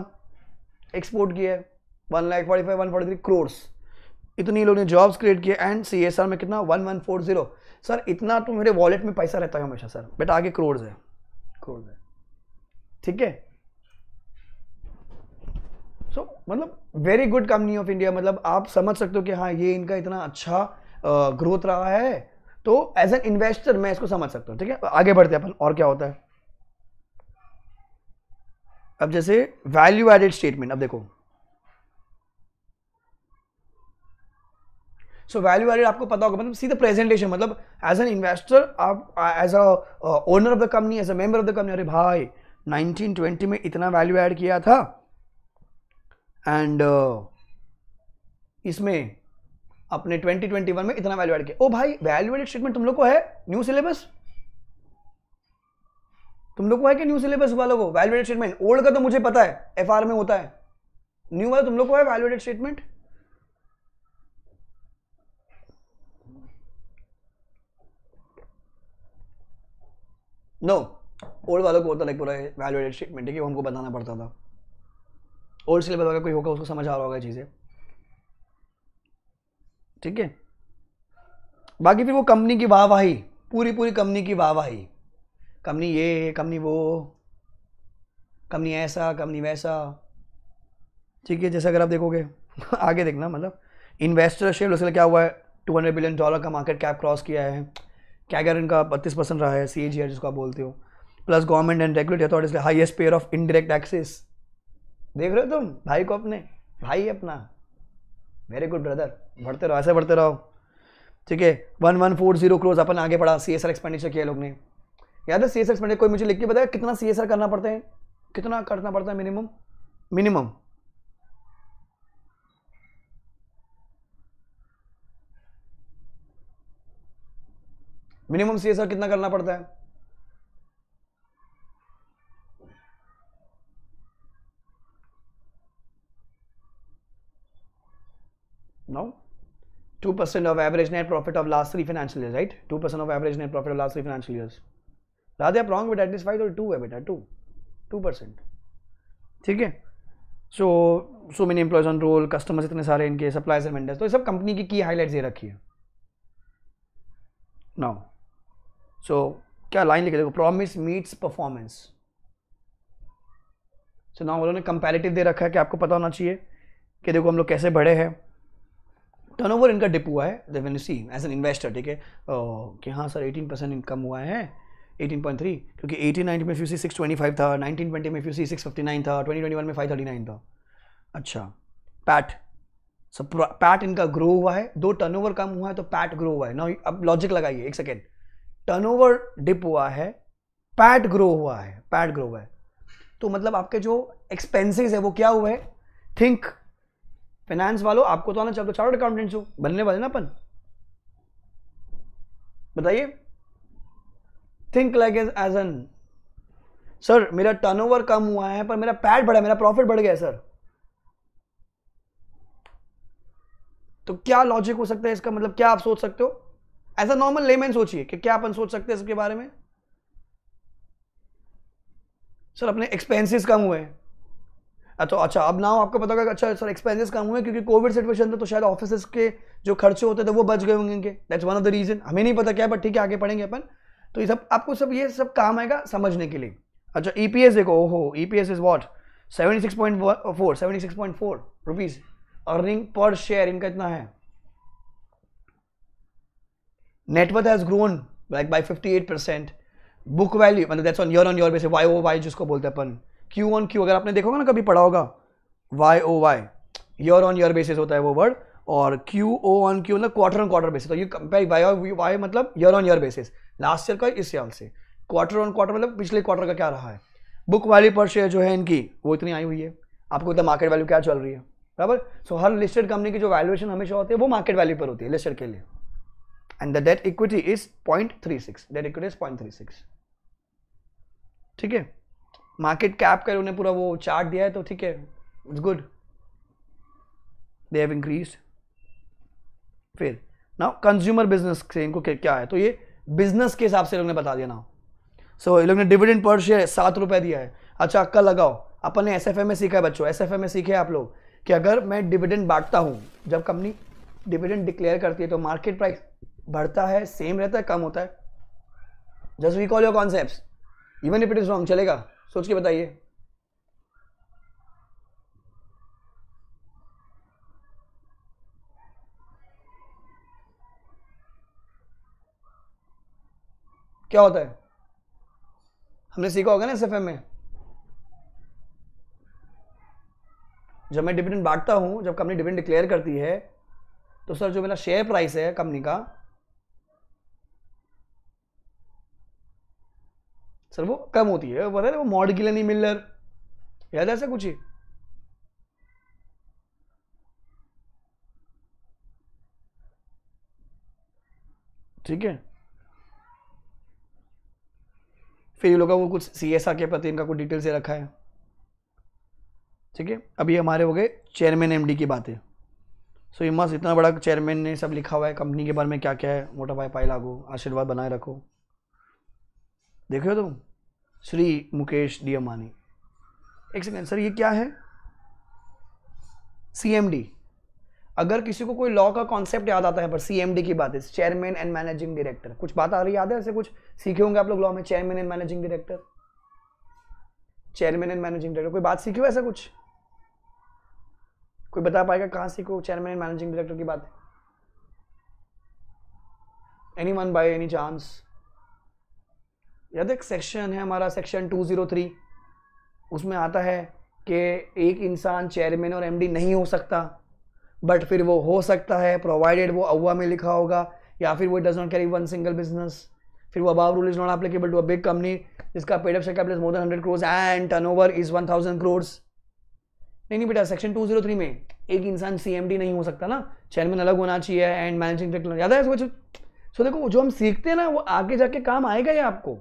एक्सपोर्ट किया है one lakh forty five one forty three crores इतनी लोगों ने जॉब्स क्रिएट किए एंड सी एस आर में कितना one one four zero sir इतना तो मेरे वॉलेट में पैसा रहता है हमेशा सर बेटा आगे क्रोर्स है क्रोर्स है ठीक है सो मतलब very good company of India मतलब आप समझ सकते हो कि हाँ ये इनका इतना अच्छा ग्रोथ रहा है तो एज एन इन्वेस्टर मैं इसको समझ सकता हूँ ठीक है आगे बढ़ते हैं अपन और क्या होता है अब जैसे वैल्यू एडेड स्टेटमेंट अब देखो सो वैल्यू एडेड आपको पता होगा मतलब सीधा प्रेजेंटेशन मतलब एज एन इन्वेस्टर आप as a owner of the company as a member of the company अरे भाई 1920 में इतना वैल्यू एड किया था एंड uh, इसमें अपने 2021 में इतना वैल्यू एड किया ओ भाई वैल्यू एडेड स्टेटमेंट तुम लोग को है न्यू सिलेबस तुम लोग को है कि न्यू सिलेबस वालों को वैल्यूडेट स्टेटमेंट ओल्ड का तो मुझे पता है एफ में होता है न्यू वाला तुम लोग को है वैल्यूडेट स्टेटमेंट नो ओल्ड वालों को होता लाइक पूरा वैल्यूडेट स्टेटमेंट है वो हमको बताना पड़ता था ओल्ड सिलेबस अगर कोई होगा उसको समझ आ रहा होगा चीज़ें ठीक है बाकी फिर वो कंपनी की वाहवाही पूरी पूरी कंपनी की वाहवाही नहीं ये नहीं वो नहीं ऐसा कम नहीं वैसा ठीक है जैसे अगर आप देखोगे <laughs> आगे देखना मतलब इन्वेस्टर शेयर उसके क्या हुआ है टू हंड्रेड बिलियन डॉलर का मार्केट कैप क्रॉस किया है क्या अगर इनका बत्तीस परसेंट रहा है सी ए जी आर जिसको आप बोलते हो plus government and regulatory authorities highest payer of indirect taxes देख रहे हो तुम भाई को अपने भाई अपना वेरी गुड ब्रदर बढ़ते रहो ऐसे बढ़ते रहो ठीक है one one four zero crores अपन आगे बढ़ा सी एस आर एक्सपेंडिचर किया लोग ने या तो सी एस कोई मुझे लिख के बताया कितना सीएसआर करना पड़ता है कितना करना पड़ता है मिनिमम मिनिमम मिनिमम सीएसआर कितना करना पड़ता है now two percent of average net profit of last three financial year right two percent of average net profit of last three financial years Radhe आप रॉन्ग बेटा एटलीस्ट फाइव टू है बेटा to to percent ठीक है so so many employees on roll customers इतने सारे इनके suppliers and vendors तो ये सब कंपनी की की हाईलाइट ये रखी है नाउ सो क्या लाइन लिखे देखो promise meets performance so now उन्होंने कंपेरेटिव दे रखा है कि आपको पता होना चाहिए कि देखो हम लोग कैसे बढ़े हैं ओवर इनका डिप हुआ है सी एज एन इन्वेस्टर ठीक है oh, कि हाँ सर 18 परसेंट इनकम हुआ है 18.3 क्योंकि 1890 में फ्यूसी 625 था 1920 में फ्यूसी 659 था 2021 में 539 था अच्छा पैट सो पैट इनका ग्रो हुआ है दो टर्नओवर कम हुआ है तो पैट ग्रो हुआ है ना अब लॉजिक लगाइए एक सेकेंड टर्नओवर डिप हुआ है पैट ग्रो हुआ है पैट ग्रो हुआ है तो मतलब आपके जो एक्सपेंसेस है वो क्या हुए थिंक फाइनेंस वालों आपको तो आना चाहिए तो चार्ट अकाउंटेंट्स हो बनने वाले ना अपन बताइए think like as as an sir मेरा टर्नओवर कम हुआ है पर मेरा पैड बढ़ा मेरा प्रॉफिट बढ़ गया सर तो क्या लॉजिक हो सकता है इसका मतलब क्या आप सोच सकते हो एज नॉर्मल लेमैन सोचिए कि क्या अपन सोच सकते हैं इसके बारे में सर अपने एक्सपेंसेस कम हुए अच्छा अच्छा अब नाउ आपको पता होगा अच्छा सर एक्सपेंसेस कम हुए क्योंकि कोविड सिचुएशन था तो शायद ऑफिस के जो खर्चे होते थे वो बच गए होंगे इनके that's one of the reason हमें नहीं पता क्या बट ठीक है आगे पढ़ेंगे अपन तो ये सब आपको सब ये सब काम आएगा समझने के लिए अच्छा ई पी एस देखो ओहो E P S is what seventy six four rupees earning per share इनका इतना है net worth has grown like by 58 percent book value मतलब that's on year on year base Y O Y जिसको बोलते हैं upon Q on Q अगर आपने देखोगा ना कभी पढ़ा होगा Y O Y year on year basis होता है वो वर्ड और क्यू ओ ऑन क्यू मतलब क्वार्टर ऑन क्वार्टर बेसिस तो ये कंपेयर वाई वाई मतलब year on year basis last year का इस साल से क्वार्टर ऑन क्वार्टर मतलब पिछले क्वार्टर का क्या रहा है बुक वैल्यू पर शेयर जो है इनकी वो इतनी आई हुई है आपको पता मार्केट वैल्यू क्या चल रही है बराबर सो so, हर लिस्टेड कंपनी की जो वैल्यूएशन हमेशा होती है वो मार्केट वैल्यू पर होती है लिस्टेड के लिए and the debt equity is point three six debt equity is point three six ठीक है मार्केट कैप का उन्हें पूरा वो चार्ट दिया है तो ठीक है it's good they have increase फिर नाउ कंज्यूमर बिजनेस से इनको क्या है तो ये बिजनेस के हिसाब से लोग ने बता दिया ना सो so, लोग ने डिविडेंड पर शेयर सात रुपये दिया है अच्छा अक्का लगाओ अपन ने एस में सीखा है बच्चों एस एफ में सीखे आप लोग कि अगर मैं डिविडेंड बांटता हूँ जब कंपनी डिविडेंड डिक्लेयर करती है तो मार्केट प्राइस बढ़ता है सेम रहता है कम होता है just we call your concept even if it is wrong चलेगा सोच के बताइए क्या होता है हमने सीखा होगा ना एस में जब मैं डिविडेंड बांटता हूं जब कंपनी डिविडेंड डिक्लेयर करती है तो सर जो मेरा शेयर प्राइस है कंपनी का सर वो कम होती है वो वो मॉड के लिए नहीं मिल रहा याद ऐसा कुछ ही ठीक है फिर ये लोगों वो कुछ सी एस आर के प्रति इनका कुछ डिटेल से रखा है ठीक है अभी हमारे हो गए चेयरमैन एम डी की है सो ये मस्त इतना बड़ा चेयरमैन ने सब लिखा हुआ है कंपनी के बारे में क्या क्या है मोटा भाई पाई लागो आशीर्वाद बनाए रखो देखो तुम श्री मुकेश डी अम्बानी एक सेकेंड सर ये क्या है सी एम डी अगर किसी को कोई लॉ का कॉन्सेप्ट याद आता है पर सीएमडी की बात है चेयरमैन एंड मैनेजिंग डायरेक्टर कुछ बात आ रही याद है ऐसे कुछ सीखे होंगे आप लोग लॉ में chairman and managing director chairman and managing director कोई बात सीखी हो ऐसा कुछ कोई बता पाएगा कहाँ सीखो चेयरमैन एंड मैनेजिंग डायरेक्टर की बात any one by any chance याद एक सेक्शन है हमारा सेक्शन टू जीरो थ्री उसमें आता है कि एक इंसान चेयरमैन और एमडी नहीं हो सकता बट फिर वो हो सकता है प्रोवाइडेड वो अवा में लिखा होगा या फिर वो does not carry one single business फिर वो above rule is not applicable to a big company जिसका paid of share capital more than hundred crores and turnover is one thousand crores नहीं नहीं बेटा सेक्शन टू जीरो थ्री में एक इंसान C M D नहीं हो सकता ना चेयरमैन अलग होना चाहिए एंड मैनेजिंग डायरेक्टर याद है सो so, देखो जो हम सीखते हैं ना वो आगे जाके काम आएगा ही आपको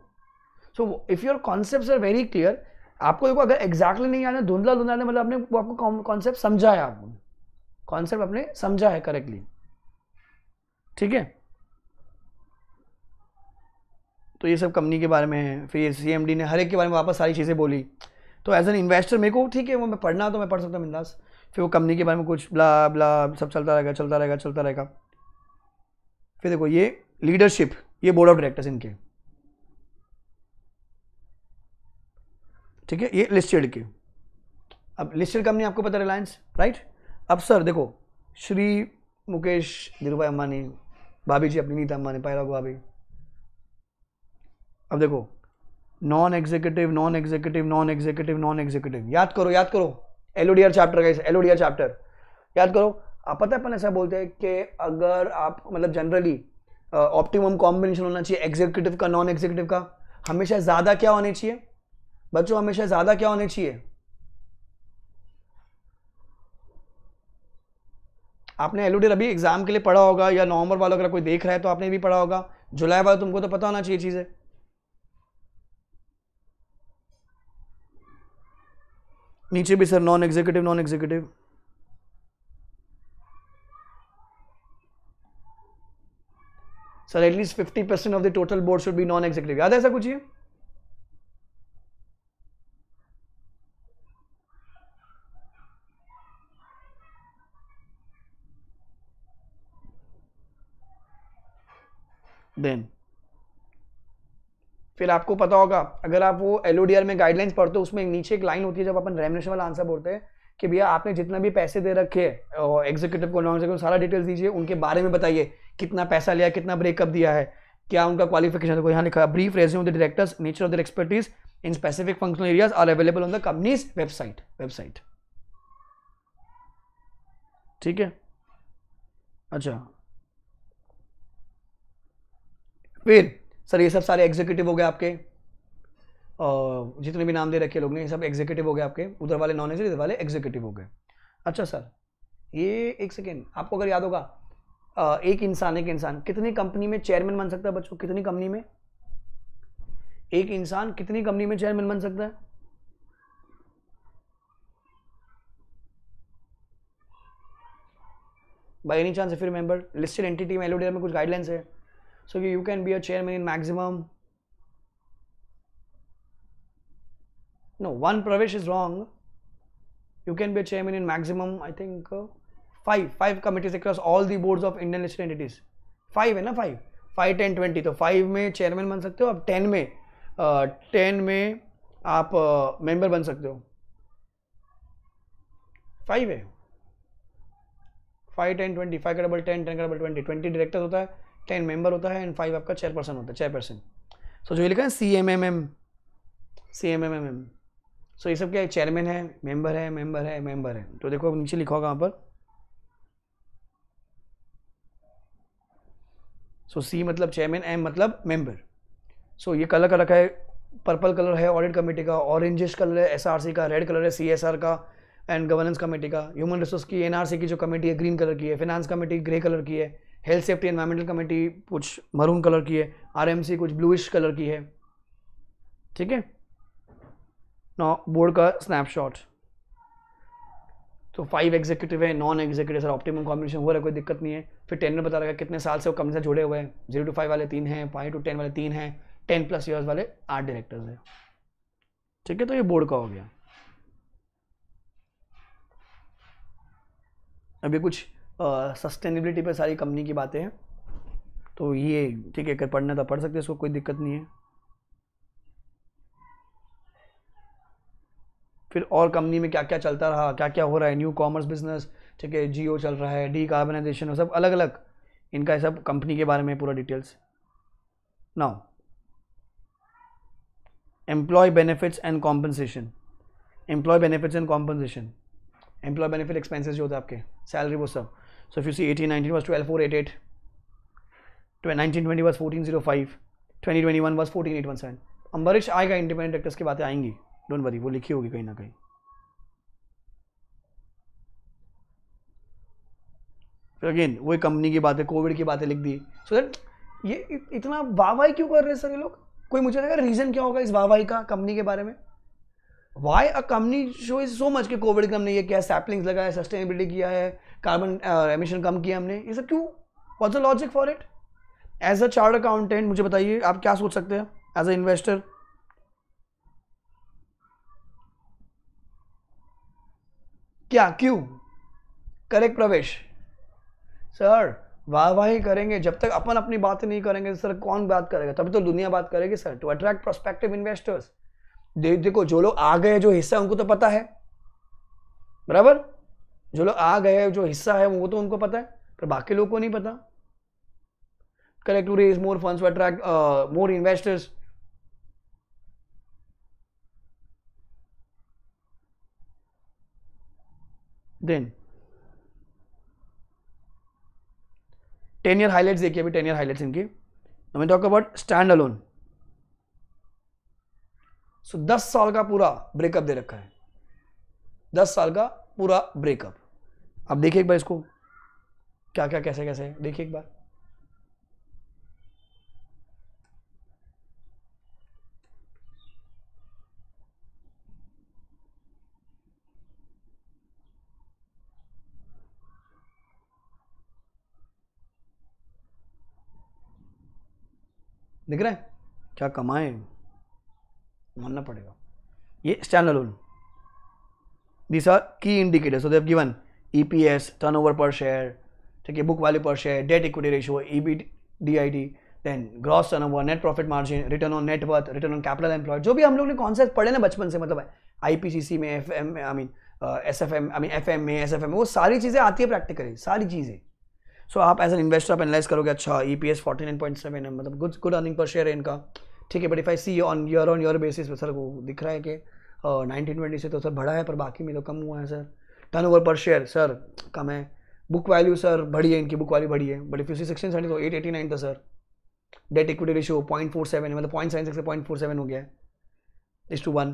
so if your concept are very clear आपको देखो अगर एग्जैक्टली exactly नहीं आना धुंधला धुंधला मतलब आपने वो आपको कॉन्सेप्ट समझाया आपने कॉन्सेप्ट आपने समझा है करेक्टली ठीक है तो ये सब कंपनी के बारे में है फिर सी ने हर एक के बारे में वापस सारी चीज़ें बोली तो एज एन इन्वेस्टर मेरे को ठीक है वो मैं पढ़ना तो मैं पढ़ सकता हूँ मिंदास फिर वो कंपनी के बारे में कुछ ब्ला ब्ला सब चलता रहेगा चलता रहेगा चलता रहेगा फिर देखो ये लीडरशिप ये बोर्ड ऑफ डायरेक्टर्स इनके ठीक है ये लिस्टेड के अब लिस्टेड कंपनी आपको पता रिलायंस राइट अब सर देखो श्री मुकेश भाई अंबानी भाभी जी अपनी नीता अंबानी पायरा भाभी अब देखो non executive non executive non executive non executive याद करो याद करो ओडीआर चैप्टर का ओडीआर चैप्टर याद करो आप पता है अपन ऐसा बोलते हैं कि अगर आप मतलब जनरली ऑप्टिमम कॉम्बिनेशन होना चाहिए एग्जीक्यूटिव का नॉन एग्जीक्यूटिव का हमेशा ज़्यादा क्या होने चाहिए बच्चों हमेशा ज़्यादा क्या होने चाहिए आपने एल अभी एग्ज़ाम के लिए पढ़ा होगा या नवंबर वालों अगर कोई देख रहा है तो आपने भी पढ़ा होगा जुलाई वाला तुमको तो पता होना चाहिए चीज़ें नीचे भी sir non executive non executive sir at least fifty percent of the total board should be non executive याद है ऐसा कुछ है? देन फिर आपको पता होगा अगर आप वो एल में गाइडलाइंस पढ़ते हो उसमें नीचे एक लाइन होती है जब अपन रेमनेशन वाला आंसर बोलते हैं कि भैया आपने जितना भी पैसे दे रखे है एग्जीक्यूटिव को नॉन एग्जीक्यूटिव सारा डिटेल्स दीजिए उनके बारे में बताइए कितना पैसा लिया कितना ब्रेकअप दिया है क्या उनका क्वालिफिकेशन देखो तो यहाँ लिखा brief resume of the directors nature of the expertise in specific functional areas are available on the company's website website ठीक है अच्छा फिर सर ये सब सारे एग्जीक्यूटिव हो गए आपके जितने भी नाम दे रखे लोग ने ये सब एग्जीक्यूटिव हो गए आपके उधर वाले नॉन एग्जीक्यूटिव वाले एग्जीक्यूटिव हो गए अच्छा सर ये एक सेकेंड आपको अगर याद होगा एक इंसान एक इंसान कितनी कंपनी में चेयरमैन बन सकता है बच्चों कितनी कंपनी में एक इंसान कितनी कंपनी में चेयरमैन बन सकता है बाई एनी चांस फिर मेंबर लिस्टेड एंटिटी में एलोडियर में कुछ गाइडलाइंस है so you can be a chairman in maximum no one pravesh is wrong you can be a chairman in maximum i think uh, five five committees across all the boards of indian listed entities five है ना five five ten twenty तो five में chairman बन सकते हो आप ten में ten में आप मेंबर बन सकते हो फाइव है फाइव टेन ट्वेंटी फाइव का डबल टेन टेन का डबल ट्वेंटी ट्वेंटी डायरेक्टर्स होता है टेन मेंबर होता है एंड फाइव आपका चेयरपर्सन होता है चेयरपर्सन सो जो ये लिखा है C M M M C M M M M so ये सब क्या है चेयरमैन है मेंबर है मेंबर है मेंबर है तो देखो नीचे लिखा होगा वहाँ पर सो so, सी मतलब चेयरमैन एम मतलब मेंबर सो so, ये कलर का रखा है पर्पल कलर है ऑडिट कमेटी का ऑरेंजिश कलर है एस का रेड कलर है सी का एंड गवर्नेंस कमेटी का ह्यूमन रिसोर्स की एनआरसी की जो कमेटी है ग्रीन कलर की है फाइनेंस कमेटी ग्रे कलर की है हेल्थ सेफ्टी एनवायरमेंटल कमेटी कुछ मरून कलर की है आरएमसी कुछ ब्लूइश कलर की है ठीक है नौ बोर्ड का स्नैपशॉट तो फाइव एग्जीक्यूटिव है non executive sir optimum combination हो रहा है कोई दिक्कत नहीं है फिर टेनर बता रहा है कितने साल से वो कंपनी से जुड़े हुए हैं जीरो टू फाइव वाले तीन हैं फाइव टू टेन वाले तीन हैं टेन प्लस ईयर्स वाले आठ डायरेक्टर्स हैं ठीक है तो ये बोर्ड का हो गया अभी कुछ सस्टेनेबिलिटी पे सारी कंपनी की बातें हैं तो ये ठीक है अगर पढ़ना तो पढ़ सकते हैं इसको कोई दिक्कत नहीं है फिर और कंपनी में क्या क्या चलता रहा क्या क्या हो रहा है न्यू कॉमर्स बिजनेस ठीक है जियो चल रहा है डी कार्बनाइजेशन सब अलग अलग इनका सब कंपनी के बारे में पूरा details now employee benefits and compensation employee benefits and compensation employee benefit expenses जो होते हैं आपके सैलरी वो सब So if you see 19 was 12488, 1920 was 1405, 2021 was 14817. अम्बरिश आएगा इंडिपेंडेंट एक्टर्स की बातें आएंगी डोंट वरी वो लिखी होगी कहीं ना कहीं फिर अगेन वो कंपनी की बातें कोविड की बातें लिख दी सो so ये इतना वाहवाही क्यों कर रहे हैं सर ये लोग कोई मुझे लगा रीज़न क्या होगा इस वाहवाही का कंपनी के बारे में why a company show is so much कि कोविड कंपनी ये किया सैपलिंग्स लगाया सस्टेनेबिलिटी किया है कार्बन एमिशन uh, कम किया हमने ये सब क्यों what the logic for it as a chartered accountant मुझे बताइए आप क्या सोच सकते हैं एज अ इन्वेस्टर क्या क्यों करेक्ट प्रवेश सर वाह वाह ही करेंगे जब तक अपन अपनी बात नहीं करेंगे सर कौन बात करेगा तभी तो दुनिया बात करेगी sir to attract prospective investors देखो जो लोग आ गए जो हिस्सा उनको तो पता है बराबर जो लोग आ गए जो हिस्सा है वो तो उनको पता है पर बाकी लोगों को नहीं पता correct to raise more funds attract more investors then ten year highlights देखिए अभी टेन ईयर हाईलाइट्स इनकी हमें talk about standalone so दस साल का पूरा ब्रेकअप दे रखा है दस साल का पूरा ब्रेकअप अब देखिए एक बार इसको क्या क्या कैसे कैसे देखिए एक बार दिख रहा है क्या कमाए मानना पड़ेगा ये standalone these are key indicators so they have given eps turnover per share ठीक है book value per share debt equity ratio EBITDA then gross turnover net profit margin return on net worth return on capital employed जो भी हम लोग ने concept पढ़े ना बचपन से मतलब आईपीसीसी में F M I mean S F M I mean F M में एस एफ एम वो सारी चीज़ें आती है प्रैक्टिकली सारी चीज़ें सो so, आप एज एन इन्वेस्टर आप एनालाइज करोगे अच्छा E P S forty nine point seven है मतलब good good earning per share है इनका ठीक है but if I see on year on year basis पर सर वो दिख रहा है कि नाइनटीन ट्वेंटी से तो सर बढ़ा है पर बाकी में तो कम हुआ है sir turnover per share sir कम है बुक वैल्यू सर बढ़ी है इनकी बुक वैल्यू बढ़ी है बट फिफ्टी सिक्सटीन सेवेंटी तो एट एटी नाइन था sir debt equity ratio point four seven है मतलब point seven six point four seven हो गया है इस टू वन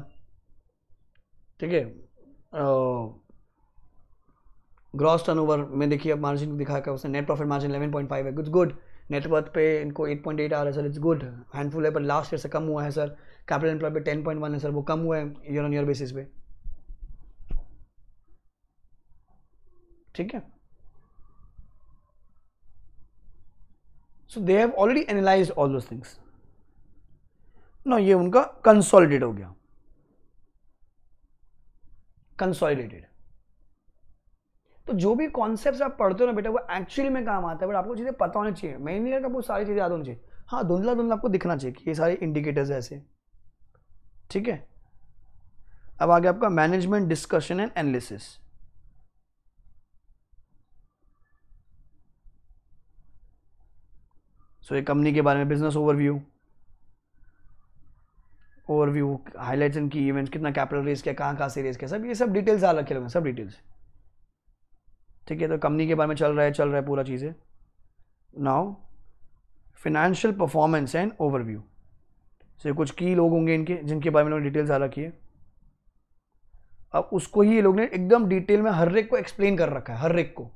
ठीक है ग्रॉस टर्न ओवर में देखिए अब मार्जिन दिखा कर उसने net profit margin point five है इट्स गुड नेटवर्थ पे इनको एट पॉइंट एट आ रहा है सर इट्स गुड हैंडफुल है पर लास्ट ईयर से कम हुआ है सर कैपिटल एम्प्लॉय पे टेन पॉइंट वन है सर वो कम हुआ है ईयर ऑन ईयर बेसिस पे ठीक है so they have already analyse all those things no ये उनका कंसोलिडेट हो गया कंसोलिडेटेड तो जो भी कॉन्सेप्ट आप पढ़ते हो ना बेटा वो एक्चुअली में काम आता है बट आपको चीज़ें पता होनी चाहिए मैं नहीं आपको सारी चीज़ें याद होनी चाहिए हाँ धुंधला धुंधला आपको दिखना चाहिए कि ये सारे इंडिकेटर्स ऐसे ठीक है अब आगे आपका management discussion and analysis so ये कंपनी के बारे में business overview overview highlights and key events कितना कैपिटल रेस किया कहाँ कहाँ से रेस किया सब ये सब डिटेल्स आ रखे लोग सब डिटेल्स ठीक है तो कंपनी के बारे में चल रहा है चल रहा है पूरा चीज़ें now financial performance and overview से कुछ की लोग होंगे इनके जिनके बारे में डिटेल्स आ रखी है अब उसको ही ये लोग ने एकदम डिटेल में हर एक को एक्सप्लेन कर रखा है हर एक को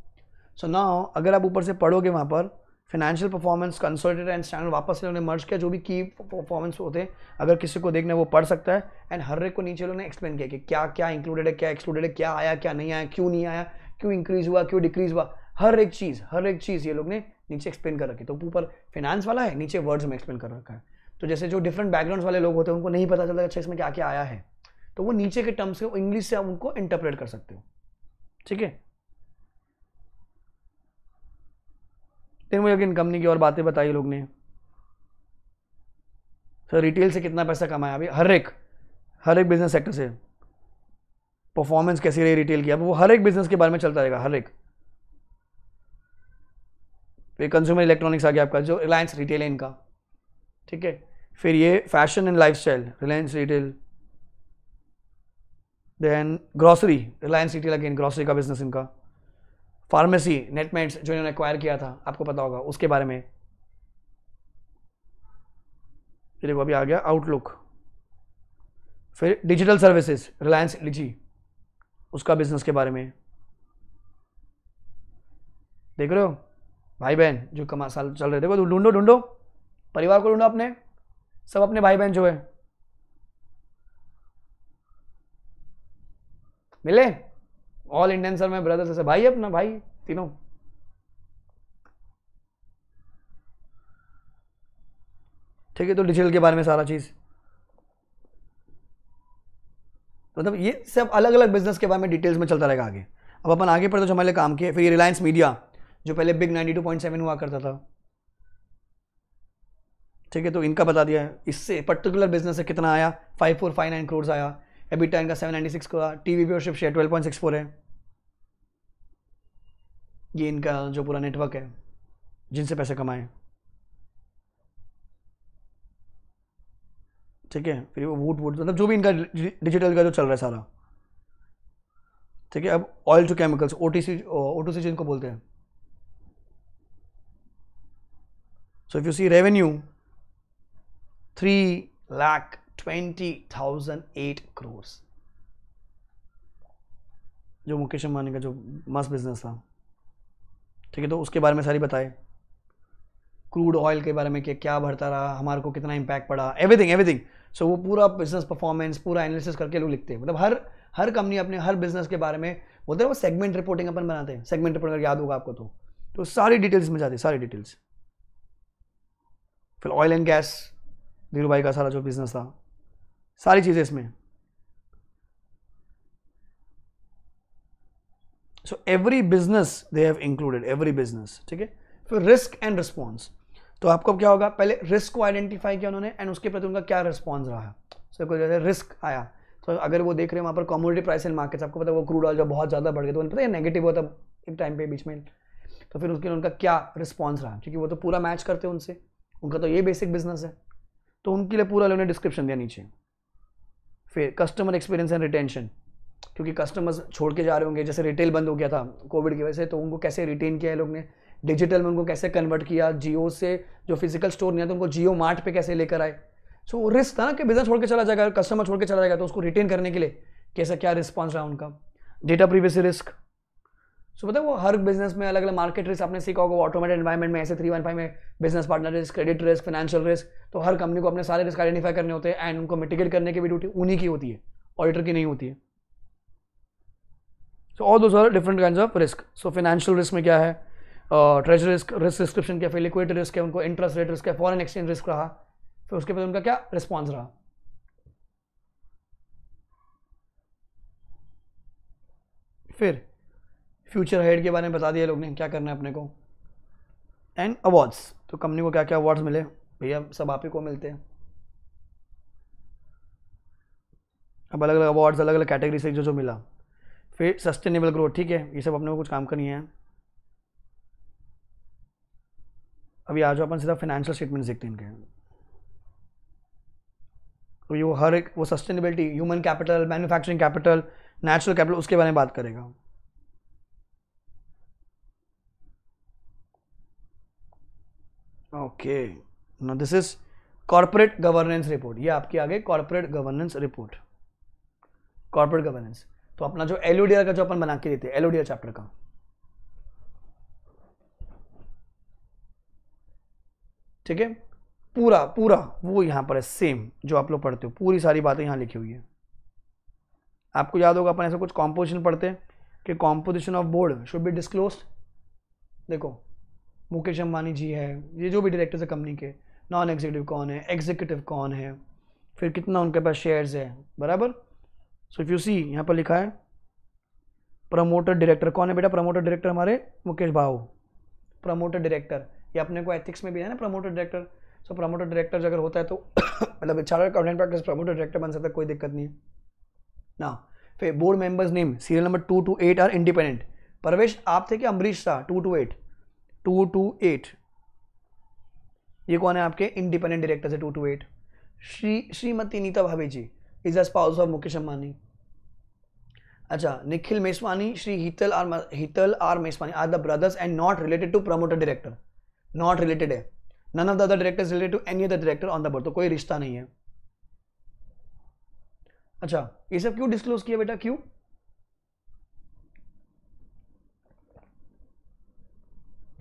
सो so ना अगर आप ऊपर से पढ़ोगे वहाँ पर financial performance consolidated and standard वापस से मर्ज किया जो भी की परफॉर्मेंस होते हैं अगर किसी को देखना है वो पढ़ सकता है एंड हर एक को नीचे लोगों ने एक्सप्लेन किया कि क्या क्या इंक्लूडेड है क्या एक्सक्लूडेड है क्या आया क्या नहीं आया क्यों नहीं आया क्यों इंक्रीज हुआ क्यों डिक्रीज हुआ हर एक चीज़ हर एक चीज़ ये लोग ने नीचे एक्सप्लेन कर रखी तो ऊपर फाइनेंस वाला है नीचे वर्ड्स में एक्सप्लेन कर रखा है तो जैसे जो डिफरेंट बैकग्राउंड्स वाले लोग होते हैं उनको नहीं पता चलता अच्छा इसमें क्या क्या आया है तो वो नीचे के टर्म्स को इंग्लिश से आप उनको इंटरप्रेट कर सकते हो ठीक है फिर मुझे अगेन कंपनी की और बातें बताई लोग ने सर रिटेल से कितना पैसा कमाया अभी हर एक हर एक बिजनेस सेक्टर से परफॉर्मेंस कैसी रही रिटेल की अब वो हर एक बिजनेस के बारे में चलता रहेगा हर एक कंज्यूमर इलेक्ट्रॉनिक्स आ गया आपका जो रिलायंस रिटेल है इनका ठीक है फिर ये fashion and lifestyle Reliance retail then grocery Reliance retail again grocery का बिजनेस इनका फार्मेसी नेटमेट्स जो इन्होंने एक्वायर किया था आपको पता होगा उसके बारे में देखो अभी आ गया आउटलुक फिर डिजिटल सर्विसेज रिलायंस डिजी उसका बिजनेस के बारे में देख रहे हो भाई बहन जो कमा साल चल रहे वो तो ढूंढो ढूंढो परिवार को ढूंढो अपने सब अपने भाई बहन जो है मिले ऑल इंडियन सर में ब्रदर्स ऐसे भाई अपना भाई तीनों ठीक है तो डिजिटल के बारे में सारा चीज़ मतलब तो ये सब अलग अलग बिजनेस के बारे में डिटेल्स में चलता रहेगा आगे अब अपन आगे पर तो हमारे काम किए फिर ये रिलायंस मीडिया जो पहले बिग 92.7 हुआ करता था ठीक है तो इनका बता दिया इससे पर्टिकुलर बिजनेस से कितना आया five four five nine crores आया टाइन का seven ninety six crore T V viewership share twelve point six four है ये इनका जो पूरा नेटवर्क है जिनसे पैसे कमाए ठीक है फिर वो वोट वूट मतलब जो भी इनका डिजिटल का जो चल रहा है सारा ठीक है अब oil to chemicals O T C O to C जिनको बोलते हैं so if you see revenue three lakh twenty thousand eight crores जो मुकेश अंबानी का जो मस्त बिजनेस था ठीक है तो उसके बारे में सारी बताए क्रूड ऑयल के बारे में क्या क्या बढ़ता रहा हमारे को कितना इम्पैक्ट पड़ा एवरीथिंग एवरीथिंग सो वो पूरा बिजनेस परफॉर्मेंस पूरा एनालिसिस करके लोग लिखते हैं मतलब हर हर कंपनी अपने हर बिजनेस के बारे में बोलते हैं वो सेगमेंट रिपोर्टिंग अपन बनाते हैं सेगमेंट रिपोर्टिंग याद होगा आपको तो तो सारी डिटेल्स में जाती है सारी डिटेल्स फिर ऑयल एंड गैस धीरू भाई का सारा जो बिजनेस था सारी चीज़ें इसमें so every business they have included every business ठीक है फिर रिस्क एंड रिस्पॉन्स तो आपको क्या होगा पहले रिस्क को आइडेंटिफाई किया उन्होंने एंड उसके प्रति उनका क्या रिस्पॉन्स रहा सर कोई जैसे रिस्क आया तो अगर वो देख रहे हैं वहाँ पर कॉमोडिटी प्राइस एंड मार्केट्स आपको पता है वो क्रूड ऑयल जो बहुत ज़्यादा बढ़ गया तो उन्हें पता है नेगेटिव होता है एक टाइम पे बीच में तो फिर उसके लिए उनका क्या रिस्पॉन्स रहा क्योंकि वो तो पूरा मैच करते हैं उनसे उनका तो ये बेसिक बिजनेस है तो उनके लिए पूरा उन्होंने डिस्क्रिप्शन दिया नीचे फिर कस्टमर एक्सपीरियंस एंड रिटेंशन क्योंकि कस्टमर्स छोड़ के जा रहे होंगे जैसे रिटेल बंद हो गया था कोविड की वजह से तो उनको कैसे रिटेन किया है लोग ने डिजिटल में उनको कैसे कन्वर्ट किया जियो से जो फिजिकल स्टोर नहीं था तो उनको जियो मार्ट पे कैसे लेकर आए सो so, रिस्क था ना कि बिजनेस छोड़ के चला जाएगा कस्टमर छोड़ के चला जाएगा तो उसको रिटेन करने के लिए कैसा क्या रिस्पॉन्स रहा उनका डेटा प्रीवियस रिस्क सो पता है वो हर बिजनेस में अलग अलग मार्केट रिस्क आपने सीखा होगा ऑटोमेटेड एनवायरमेंट में ऐसे थ्री वन फाइव में business partner risk credit risk financial risk तो हर कंपनी को अपने सारे रिस्क आइडेंटिफाई करने होते हैं एंड उनको मिटिगेट करने की भी ड्यूटी उन्हीं की होती है ऑडिटर की नहीं होती है so all those are different kind of risk so financial risk में क्या है ट्रेजर रिस्क रिस्क डिस्क्रिप्शन क्या फिर लिक्विड रिस्क है उनको इंटरेस्ट रेट रिस्क है फॉरन एक्सचेंज रिस्क रहा फिर उसके बाद उनका क्या रिस्पॉन्स रहा फिर फ्यूचर हेड के बारे में बता दिया लोग ने क्या करना है अपने को एंड अवार्ड्स तो कंपनी को क्या क्या अवार्ड्स मिले भैया सब आप ही को मिलते हैं अब अलग अलग अवार्ड्स अलग अलग कैटेगरी से जो जो मिला फिर सस्टेनेबल ग्रोथ ठीक है ये सब अपने को कुछ काम करनी है अभी आज अपन सीधा फाइनेंशियल स्टेटमेंट देखते हैं इनके तो ये वो हर एक वो sustainability human capital manufacturing capital natural capital उसके बारे में बात करेगा ओके ना this is corporate governance report ये आपकी आगे corporate corporate governance report corporate governance तो अपना जो एलओडीआर का जो अपन बना के देते हैं एलओडीआर चैप्टर का ठीक है पूरा पूरा वो यहां पर है सेम जो आप लोग पढ़ते हो पूरी सारी बातें यहां लिखी हुई है आपको याद होगा अपन ऐसा कुछ कॉम्पोजिशन पढ़ते हैं कि composition of board should be disclose देखो मुकेश अम्बानी जी है ये जो भी डायरेक्टर्स है कंपनी के नॉन एग्जीक्यूटिव कौन है एग्जीक्यूटिव कौन है फिर कितना उनके पास शेयर्स है बराबर सो इफ़ यू सी यहाँ पर लिखा है प्रमोटर डायरेक्टर कौन है बेटा प्रमोटर डायरेक्टर हमारे मुकेश भाऊ प्रमोटर डायरेक्टर ये अपने को एथिक्स में भी है ना promoter director so promoter director अगर होता है तो <coughs> मतलब charter accountant practice promoter director बन सकता है कोई दिक्कत नहीं है ना फिर board members name serial number two two eight are independent परवेश आप थे कि Amrish Shah two two eight two two eight ये कौन है आपके इंडिपेंडेंट डायरेक्टर है two two eight Shri Shrimati Nita Bhave ji is the spouse of Mukesh Ambani अच्छा Nikhil Meswani Shri Hital R Hital R Meswani are the brothers and not related to promoter director not related है none of the other directors related to any other director on the board तो कोई रिश्ता नहीं है अच्छा ये सब क्यों डिस्क्लोज किया बेटा क्यों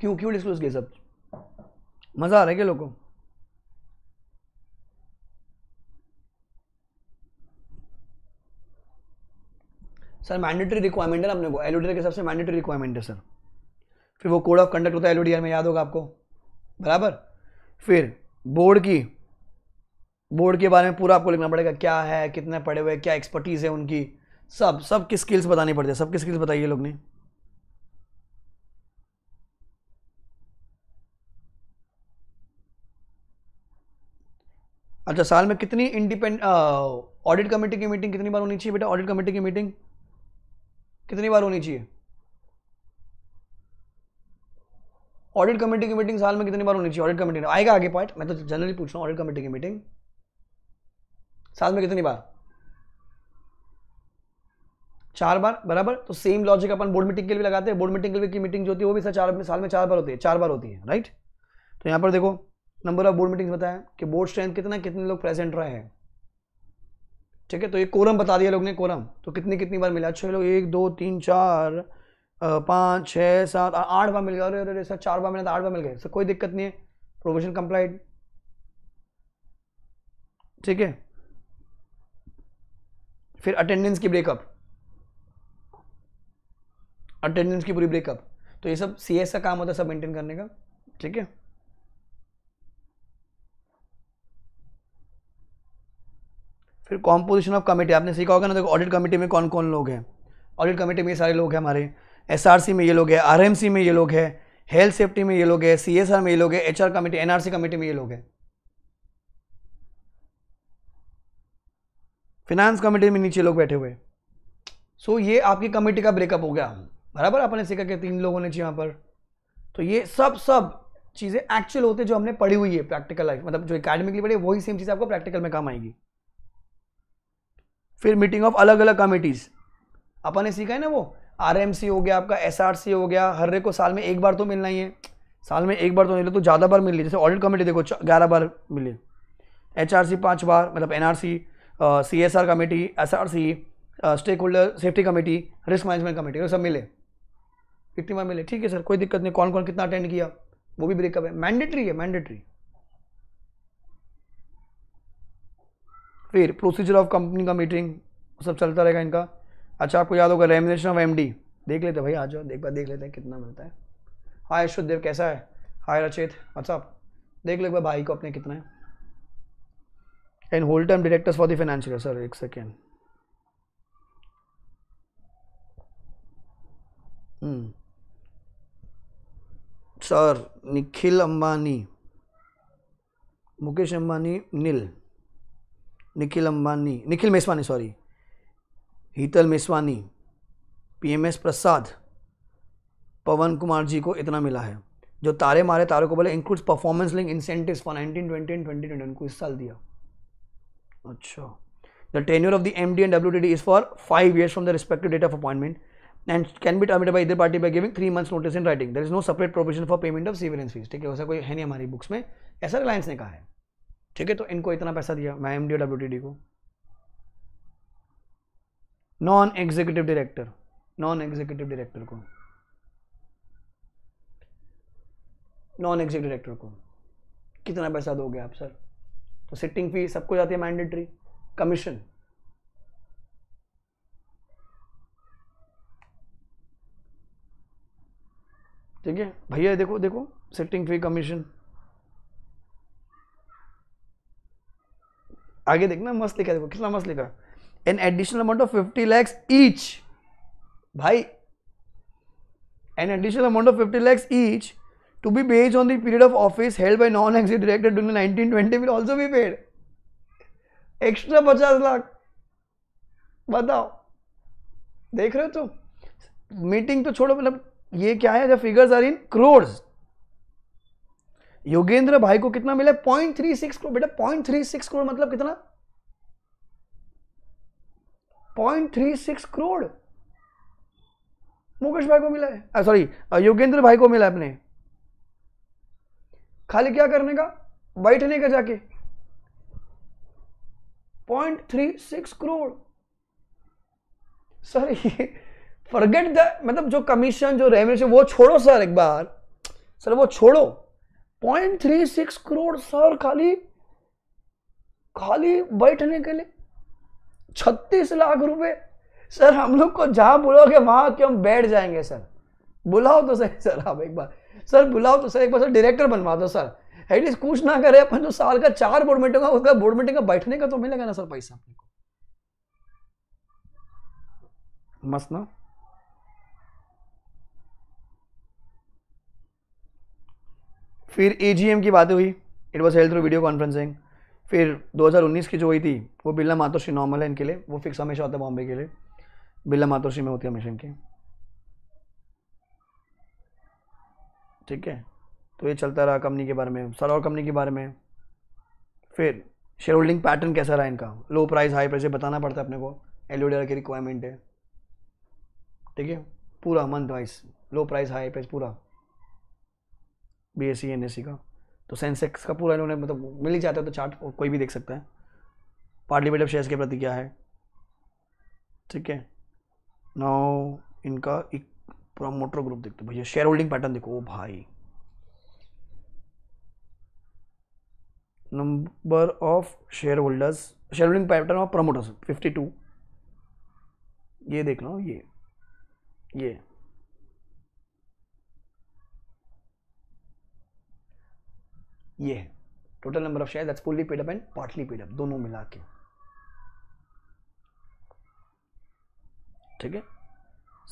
क्यों क्यों डिस्क्लोज किए सब मज़ा आ रहा है क्या लोगों सर मैंडेटरी रिक्वायरमेंट है ना अपने को एल के सबसे मैंडेटरी रिक्वायरमेंट है सर फिर वो कोड ऑफ कंडक्ट होता है एलओडीआर में याद होगा आपको बराबर फिर बोर्ड की बोर्ड के बारे में पूरा आपको लिखना पड़ेगा क्या है कितने पढ़े हुए क्या एक्सपर्टीज़ है उनकी सब सब की स्किल्स बतानी पड़ती है सबकी स्किल्स बताइए लोग ने अच्छा साल में कितनी इंडिपेंड ऑडिट कमेटी की मीटिंग कितनी बार होनी चाहिए बेटा ऑडिट कमेटी की मीटिंग कितनी बार होनी चाहिए ऑडिट कमेटी की मीटिंग साल में कितनी बार होनी चाहिए ऑडिट कमेटी आएगा आगे पॉइंट मैं तो जनरली पूछ रहा हूँ ऑडिट कमेटी की मीटिंग साल में कितनी बार चार बार बराबर तो सेम लॉजिक अपन बोर्ड मीटिंग के लिए लगाते हैं बोर्ड मीटिंग के लिए की मीटिंग जो होती है वो भी सर चार साल में चार बार होती है चार बार होती है राइट तो यहाँ पर देखो नंबर ऑफ बोर्ड मीटिंग्स बताया कि बोर्ड स्ट्रेंथ कितना कितने लोग प्रेजेंट रहे हैं ठीक है तो ये कोरम बता दिया लोग ने कोरम तो कितनी कितनी बार मिला छः लोग एक दो तीन चार पाँच छः सात आठ बार मिल गया अरे अरे सर चार बार मिला तो आठ बार मिल गए सर कोई दिक्कत नहीं है प्रोविजन कंप्लाइड ठीक है फिर अटेंडेंस की ब्रेकअप अटेंडेंस की पूरी ब्रेकअप तो ये सब सी का काम होता है सब मेंटेन करने का ठीक है फिर कॉम्पोजिशन ऑफ कमेटी आपने सीखा होगा ना देखो ऑडिट कमेटी में कौन कौन लोग हैं ऑडिट कमेटी में ये सारे लोग हैं हमारे एस में ये लोग हैं आर में ये लोग हैं हेल्थ सेफ्टी में ये लोग हैं सी में ये लोग हैं एच कमेटी एन कमेटी में ये लोग हैं फिनेंस कमेटी में नीचे लोग बैठे हुए सो so, ये आपकी कमेटी का ब्रेकअप हो गया बराबर आपने सीखा कि तीन लोग होने चाहिए यहाँ पर तो ये सब सब चीज़ें एक्चुअल होते जो हमने पढ़ी हुई है प्रैक्टिकल लाइफ मतलब जो अकेडमिकली पढ़ी है वही सेम चीज़ आपको प्रैक्टिकल में काम आएगी फिर मीटिंग ऑफ अलग अलग कमेटीज़ अपन ने सीखा है ना वो आर हो गया आपका एस हो गया हर एक को साल में एक बार तो मिलना ही है साल में एक बार तो मिले तो ज़्यादा बार मिल जैसे ऑडिट कमेटी देखो ग्यारह बार मिली एच आर सी पाँच बार मतलब N R C C S R committee S R C stakeholder safety committee risk management committee वो सब मिले कितनी बार मिले ठीक है सर कोई दिक्कत नहीं कौन कौन कितना अटेंड किया वो भी ब्रेकअप है मैंडेटरी है मैंडेटरी फिर प्रोसीजर ऑफ कंपनी का मीटिंग सब चलता रहेगा इनका अच्छा आपको याद होगा रेमिनेशन ऑफ एम देख लेते भाई आ जाओ देख बार देख लेते हैं कितना मिलता है हाय अशुद्ध देव कैसा है हाय रचित अच्छा देख लो भाई को अपने कितना है and whole time directors for the financial sir एक सेकेंड सर निखिल अंबानी मुकेश अंबानी नील निखिल अंबानी निखिल मेसवानी सॉरी हीतल मेसवानी पीएमएस प्रसाद पवन कुमार जी को इतना मिला है जो तारे मारे तारों को बोले includes performance link incentive for nineteen twenty and twenty twenty उनको इस साल दिया अच्छा the tenure of the M D and W D D is for five years from the respective date of appointment and can be terminated by either party by giving three months notice in writing there is no separate provision for payment of severance fees ठीक है वैसा कोई है नहीं हमारी books में ऐसा रिलायंस ने कहा है ठीक है तो इनको इतना पैसा दिया मैं एम डी को non executive director non executive director को नॉन एग्जीक्यूटिव डायरेक्टर को कितना पैसा दोगे आप सर तो सिटिंग फी सबको जाती है मैंडेटरी कमीशन ठीक है भैया देखो देखो सिटिंग फी कमीशन आगे देखना मस्त लिखा देखो कितना मस्त लिखा an additional amount of fifty lakhs each भाई an additional amount of fifty lakhs each to be based on the period of office held by non exit director do nineteen twenty will also be paid extra पचास लाख बताओ देख रहे हो तुम meeting तो छोड़ो मतलब ये क्या है जब figures are in crores Yogendra भाई को कितना मिला पॉइंट थ्री सिक्स करोड़ बेटा पॉइंट थ्री सिक्स करोड़ मतलब कितना point three six crore Mukesh भाई को मिला है सॉरी योगेंद्र भाई को मिला अपने खाली क्या करने का बैठने का जाके point three six crore sir ये फॉरगेट द मतलब जो कमीशन जो रेवेन्यू वो छोड़ो सर एक बार सर वो छोड़ो point three six crore sir खाली खाली बैठने के लिए छत्तीस लाख रुपए सर हम लोग को जहां बुलाओगे के क्यों बैठ जाएंगे सर बुलाओ तो सही सर आप एक बार सर बुलाओ तो सर एक बार सर डायरेक्टर बनवा दो सर एटलीस्ट कुछ ना करे अपन जो साल का चार बोर्ड मीटिंग होगा उसका बोर्ड मीटिंग का बैठने का तो मिलेगा ना सर पैसा अपने को मस्त ना फिर एजीएम की बातें हुई it was held through video conferencing फिर 2019 की जो हुई थी वो बिरला मातोश्री नॉर्मल है इनके लिए वो फिक्स हमेशा होता है बॉम्बे के लिए बिरला मातोश्री में होती है हमेशा इनके ठीक है तो ये चलता रहा कंपनी के बारे में सर और कंपनी के बारे में फिर शेयर होल्डिंग पैटर्न कैसा रहा इनका लो प्राइस हाई प्राइस बताना पड़ता है अपने को एलोडेरा की रिक्वायरमेंट है ठीक है पूरा month wise low price high price पूरा बी एस सी का तो सेंसेक्स का पूरा इन्होंने मतलब मिल ही जाता है तो चार्ट कोई भी देख सकता है पार्टली वेट शेयर्स के प्रति क्या है ठीक है नाउ इनका एक प्रमोटर ग्रुप देखते भैया शेयर होल्डिंग पैटर्न देखो ओ भाई number of share holders share holding pattern of promoters fifty two ये देख लो ये ये ये है total number of share that's fully paid up and partly up दोनों मिला के ठीक है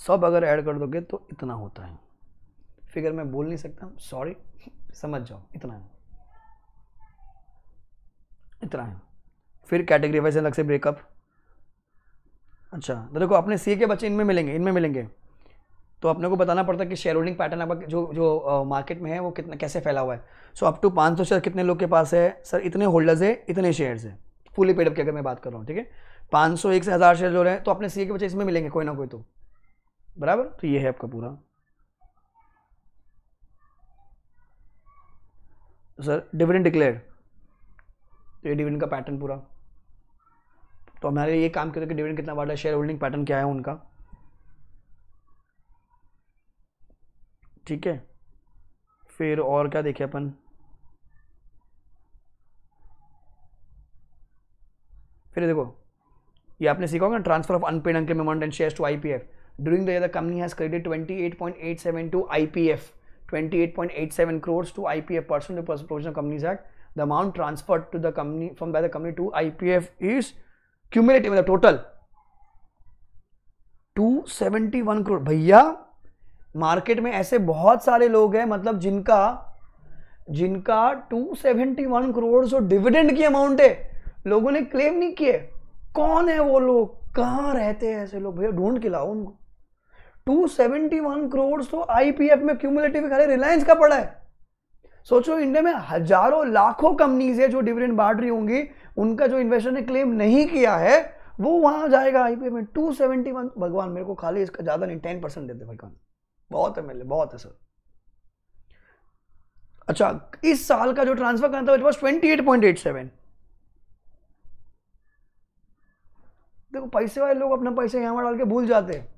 सब अगर ऐड कर दोगे तो इतना होता है फिगर मैं बोल नहीं सकता सॉरी समझ जाओ इतना है इतना है फिर कैटेगरी वाइज अलग से ब्रेकअप अच्छा तो देखो अपने सी के बच्चे इनमें मिलेंगे इनमें मिलेंगे तो अपने को बताना पड़ता है कि शेयर होल्डिंग पैटर्न आपका जो जो मार्केट में है वो कितना कैसे फैला हुआ है सो अप टू पाँच सौ शेयर कितने लोग के पास है सर इतने होल्डर्स है इतने शेयर्स है फुली पेडअप की अगर मैं बात कर रहा हूँ ठीक है पाँच सौ एक से हज़ार शेयर जो रहे हैं तो अपने सी के बच्चे इसमें मिलेंगे कोई ना कोई तो बराबर तो ये है आपका पूरा सर डिविडेंड डिक्लेयर तो ये डिविडेंड का पैटर्न पूरा तो हमारे ये काम करते कि डिविडेंड कितना बढ़ रहा है शेयर होल्डिंग पैटर्न क्या है उनका ठीक है फिर और क्या देखे अपन फिर देखो ये आपने सीखा होगा ट्रांसफर ऑफ अनपेड अंकल में one share to I P F year the company has credit 28.87 to IPF 28.87 crores to IPF person to person provision companies act the amount transfer to the company from by the company to IPF is cumulative total two seventy one crore भैया market में ऐसे बहुत सारे लोग हैं मतलब जिनका जिनका 271 करोड़ जो डिविडेंड की अमाउंट है लोगों ने क्लेम नहीं किए कौन है वो लोग कहाँ रहते हैं ऐसे लोग भैया ढूंढ के लाओ उनको 271 करोड़ तो आईपीएफ में क्यूमुलेटिव खाली रिलायंस का पड़ा है सोचो इंडिया में हजारों लाखों कंपनीज है जो डिविडेंड बांट रही होंगी उनका जो इन्वेस्टर ने क्लेम नहीं किया है वो वहां जाएगा आईपीएफ में 271 भगवान मेरे को खाली इसका ज्यादा नहीं टेन परसेंट देते भगवान बहुत है मेरे बहुत है सर अच्छा इस साल का जो ट्रांसफर करना था it twenty eight point eight seven देखो पैसे वाले लोग अपना पैसे यहां डाल के भूल जाते हैं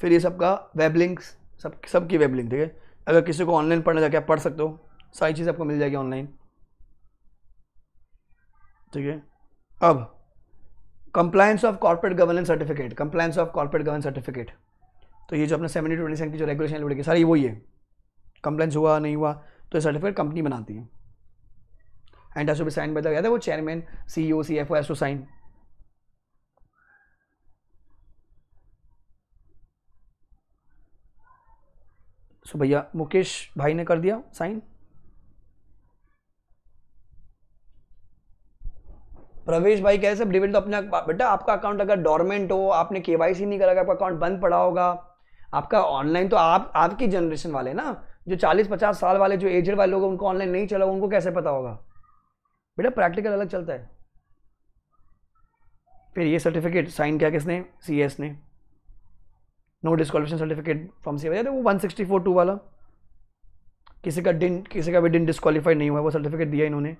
फिर ये सबका वेब लिंक्स सब सबकी वेब लिंक ठीक है अगर किसी को ऑनलाइन पढ़ना जाके आप पढ़ सकते हो सारी चीज़ आपको मिल जाएगी ऑनलाइन ठीक है अब compliance of corporate governance certificate compliance of corporate governance certificate तो ये जो अपने सेवेंटी ट्वेंटी सेवन की जो रेगुलेशन लड़की सारी वही है कंप्लाइंस हुआ नहीं हुआ तो ये सर्टिफिकेट कंपनी बनाती है and has to be sign गया था वो chairman C O C F O S to sign so भैया मुकेश भाई ने कर दिया साइन प्रवेश भाई कैसे डिविड तो अपना बेटा आपका अकाउंट अगर डॉर्मेंट हो आपने के नहीं करा आपका अकाउंट बंद पड़ा होगा आपका ऑनलाइन तो आप आपकी जनरेशन वाले ना जो 40-50 साल वाले जो एजेड वाले लोग उनको ऑनलाइन नहीं चला उनको कैसे पता होगा बेटा प्रैक्टिकल अलग चलता है फिर ये सर्टिफिकेट साइन किया किसने सी एस ने no disqualification certificate form C वजह वो वन सिक्सटी फोर टू वाला किसी का डिन किसी का भी डिन डिस्कालीफाई नहीं हुआ वो सर्टिफिकेट दिया इन्होंने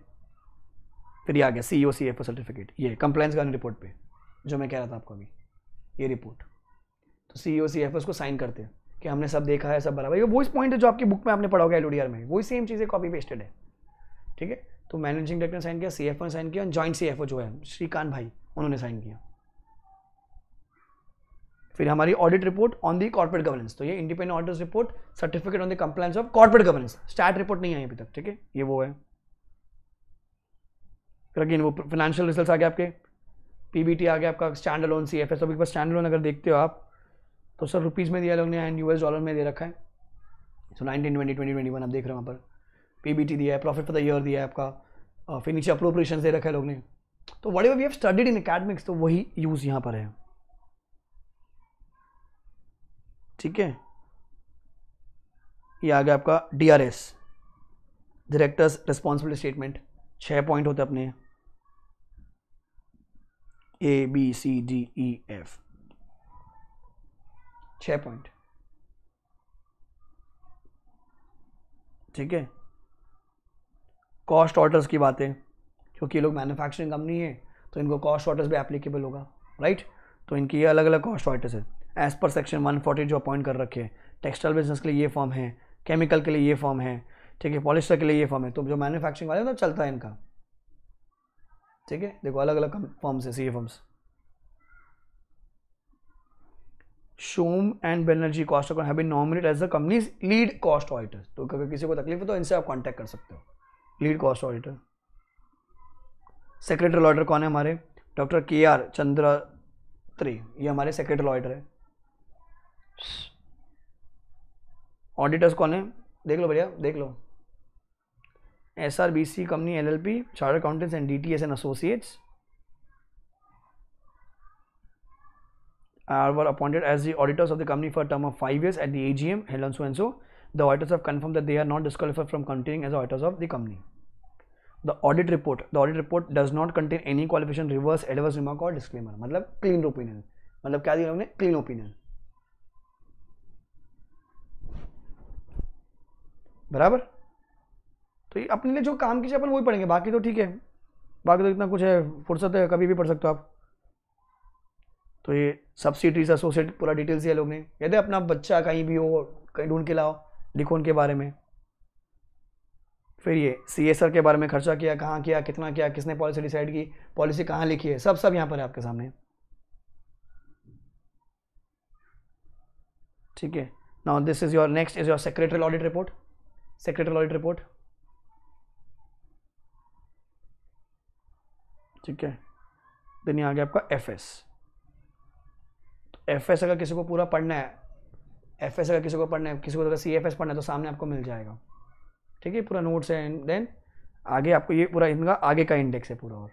फिर ये आ गया C O C F O certificate ये कंप्लाइंस गार्डन रिपोर्ट पे जो मैं कह रहा था आपको अभी ये रिपोर्ट तो सी ओ सी एफ उसको साइन करते हैं कि हमने सब देखा है सब बराबर ये इस पॉइंट है जो आपकी बुक में आपने पढ़ा होगा एल में वही सेम चीज़ें कॉपी पेस्टेड है ठीक है तो मैनेजिंग डायरेक्टर ने साइन किया सी एफ ओ ने साइन किया जॉइंट सी एफ ओ जो है श्रीकांत भाई उन्होंने साइन किया फिर हमारी audit report on the corporate governance तो ये independent audit report certificate on the compliance of corporate governance stat report नहीं आई अभी तक ठीक है ये वो है फिर अगेन वो फाइनेंशियल रिजल्ट आ गया आपके पीबीटी आ गया आपका standalone C F S अभी स्टैंड लोन अगर देखते हो आप तो सर रुपीज़ में दिया लोग ने एंड यूएस डॉलर में दे रखा है so nineteen twenty twenty twenty आप देख रहे हो वहाँ पर पीबीटी दिया है प्रॉफिट फॉर द ईयर दिया है आपका फिर नीचे अप्रोप्रिएशन दे रखा है लोग ने तो ever we have studied in academics तो वही यूज़ यहाँ पर है ठीक है ये आ गया आपका डीआरएस डायरेक्टर्स रिस्पॉन्सिबिलिटी स्टेटमेंट छह पॉइंट होते अपने A B C D E F छह पॉइंट ठीक है कॉस्ट ऑर्डर्स की बातें क्योंकि ये लोग मैन्युफैक्चरिंग कंपनी है तो इनको कॉस्ट ऑर्डर्स भी एप्लीकेबल होगा राइट तो इनकी ये अलग अलग कॉस्ट ऑर्डर्स है एज पर सेक्शन 140 जो अपॉइंट कर रखे हैं टेक्सटाइल बिजनेस के लिए ये फॉर्म है केमिकल के लिए ये फॉर्म है ठीक है पॉलिस्टर के लिए ये फॉर्म है तो जो मैन्युफैक्चरिंग वाले तो चलता है इनका ठीक है देखो अलग अलग फॉर्म्स है C A forms Shome and Banerjee cost have been nominate as the company's lead cost auditor तो अगर किसी को तकलीफ है तो इनसे आप कॉन्टैक्ट कर सकते हो lead cost auditor secretary auditor कौन है हमारे डॉक्टर के आर चंद्रा त्री ये हमारे सेक्रेटरी ऑडिटर है ऑडिटर्स कौन है देख लो भैया देख लो S R B C company L L P chartered accountants and D T S and associates are were appointed as the auditors of the company for term of five years at the A G M held on so and so the auditors of confirm that they are not disqualified from continuing as auditors of the company the audit report the audit report does not contain any qualification reverse adverse remark और disclaimer मतलब clean opinion मतलब क्या दिया हमने clean opinion बराबर तो ये अपने लिए जो काम कीजिए अपन वही पढ़ेंगे बाकी तो ठीक है बाकी तो इतना कुछ है फुर्सत है कभी भी पढ़ सकते हो आप तो ये सब्सिडीज एसोसिएट पूरा डिटेल्स दिया लोग ने यदि अपना बच्चा कहीं भी हो कहीं ढूंढ के लाओ लिखो उनके बारे में फिर ये सी के बारे में खर्चा किया कहाँ किया कितना किया किसने पॉलिसी डिसाइड की पॉलिसी कहाँ लिखी है सब सब यहाँ पर है आपके सामने ठीक है now this is your next is your secretary audit report secretary audit report ठीक है देन यहाँ आ गया आपका एफ एस तो एफ एस अगर किसी को पूरा पढ़ना है एफ एस अगर किसी को पढ़ना है किसी को अगर सी एफ एस पढ़ना है तो सामने आपको मिल जाएगा ठीक है पूरा नोट्स है एंड देन आगे आपको ये पूरा इनका आगे का इंडेक्स है पूरा और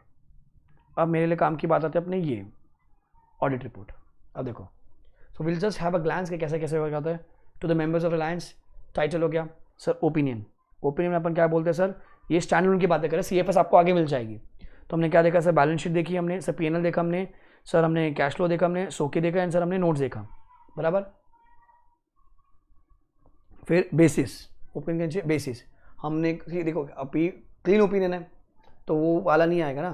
अब मेरे लिए काम की बात आती है अपने ये ऑडिट रिपोर्ट अब देखो so will just have a glance के कैसे कैसे जाता है to the members of Reliance title हो गया सर ओपिनियन ओपिनियन में अपन क्या बोलते हैं सर ये स्टैंडर्ड की बातें करें सी आपको आगे मिल जाएगी तो हमने क्या देखा सर बैलेंस शीट देखी हमने सर पी देखा हमने सर हमने कैश फ्लो देखा हमने सोके देखा एंड सर हमने नोट्स देखा बराबर फिर बेसिस ओपिनियन बेसिस हमने देखो अभी क्लीन ओपिनियन है तो वो वाला नहीं आएगा ना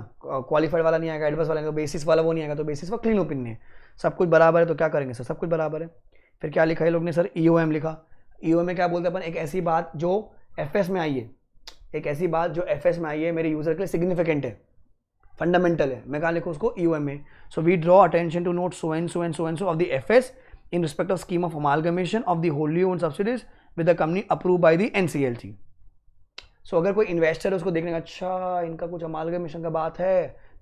क्वालिफाइड वाला नहीं आएगा एडवांस वाला नहीं आएगा बेसिस वाला वो नहीं आएगा तो बेसिस वो क्लीन ओपिनियन है सब कुछ बराबर है तो क्या करेंगे सर सब कुछ बराबर है फिर क्या लिखा है लोग ने सर ई e लिखा ईओ e में क्या बोलते हैं अपन एक ऐसी बात जो एफ में आई है एक ऐसी बात जो एफ में आई है मेरे यूज़र के लिए सिग्निफिकेंट है फंडामेंटल है मैं कहा लिखूँ उसको ई e में so we draw attention to note so and so and so and so of the F S in respect of scheme of amalgamation of the wholly owned subsidiaries with the company approve by the N C L C सो अगर कोई investor है उसको देखने का अच्छा इनका कुछ अमालगमेशन का बात है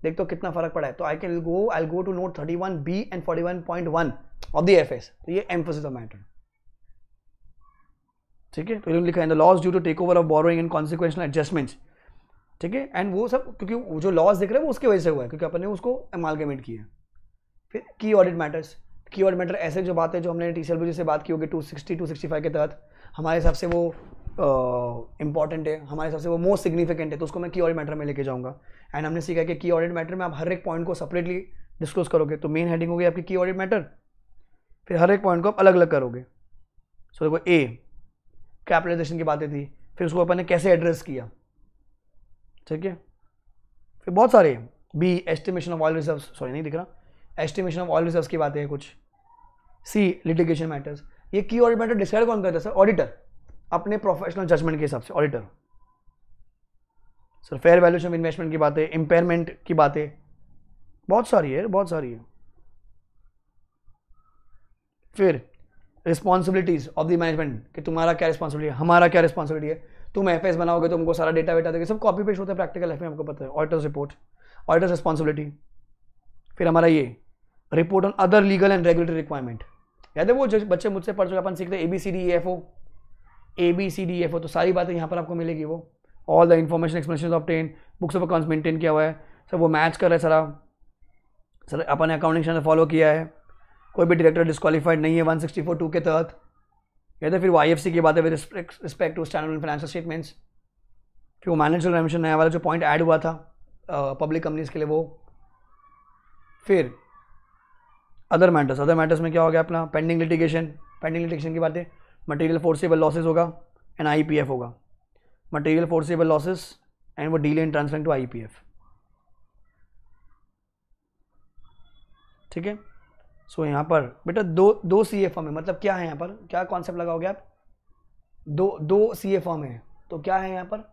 देख तो कितना फर्क पड़ा है तो I can go I go to note thirty one B and forty one point one of the F S तो ये एम्फोसिस मैटर ठीक है इन्होंने तो लिखा है the loss due to take over of borrowing and consequential adjustments ठीक है एंड वो सब क्योंकि वो जो लॉस दिख रहा है वो उसकी वजह से हुआ है क्योंकि अपने उसको एमालगेमेंट किया फिर key audit matters key audit matter ऐसे जो बात है जो हमने टी सी से बात की होगी two sixty two sixty five के तहत हमारे हिसाब से वो इंपॉर्टेंट है हमारे हिसाब से वो मोस्ट सिग्निफिकेंट है तो उसको मैं की ऑडिट मैटर में लेके जाऊंगा एंड हमने सीखा कि की ऑडिट मैटर में आप हर एक पॉइंट को सेपरेटली डिस्क्लोज करोगे तो मेन हेडिंग होगी आपकी की ऑडिट मैटर फिर हर एक पॉइंट को आप अलग अलग करोगे सो देखो ए कैपिटलाइजेशन की बातें थी फिर उसको अपन ने कैसे एड्रेस किया ठीक है फिर बहुत सारे be estimation of oil reserve sorry नहीं दिख रहा एस्टिमेशन ऑफ ऑयल रिजर्व की बातें हैं कुछ सी लिटिगेशन मैटर्स ये की ऑडिट मैटर डिसाइड कौन करता है सर ऑडिटर अपने प्रोफेशनल जजमेंट के हिसाब से auditor sir fair valuation of investment की बातें इम्पेयरमेंट की बातें बहुत सारी है बहुत सारी है फिर रिस्पॉन्सिबिलिटीज़ ऑफ द मैनेजमेंट कि तुम्हारा क्या रिस्पॉन्सिबिलिटी है हमारा क्या रिस्पॉन्सिबिलिटी है तुम एफ एस बनाओगे तो हमको सारा डेटा वेटा देगा सब कॉपी पेस्ट होता है प्रैक्टिकल लाइफ में आपको पता है ऑडिटर्स रिपोर्ट ऑडिटर्स रिस्पॉन्सिबिलिटी फिर हमारा ये report on other legal and regulatory requirement याद है वो जो बच्चे मुझसे पढ़ चुके अपन सीखते A B C D F O A B C D F O तो सारी बातें यहाँ पर आपको मिलेगी वो all the information explanation of ten books of accounts maintain किया हुआ है सर वो मैच कर रहा है सारा सर अपन अकाउंटिंग फॉलो किया है कोई भी डायरेक्टर डिस्कालीफाइड नहीं है वन सिक्सटी फोर टू के तहत या तो फिर वाई एफ सी की बात है with respect to standard financial statements कि वो मैनेजर रेमिशन नया वाला जो पॉइंट ऐड हुआ था पब्लिक कंपनीज के लिए वो फिर अदर मैटर्स अदर मैटर्स में क्या हो गया अपना पेंडिंग लिटिगेशन पेंडिंग लिटिगेशन की बात है मटेरियल फोर्सेबल लॉसेज होगा एंड आई पी एफ होगा मटेरियल फोर्सेबल लॉसेज एंड वो deal in transferring to I P F ठीक है सो so, यहाँ पर बेटा दो दो सी ए फॉर्म है मतलब क्या है यहाँ पर क्या कॉन्सेप्ट लगाओगे आप दो दो सी ए फॉर्म है तो क्या है यहाँ पर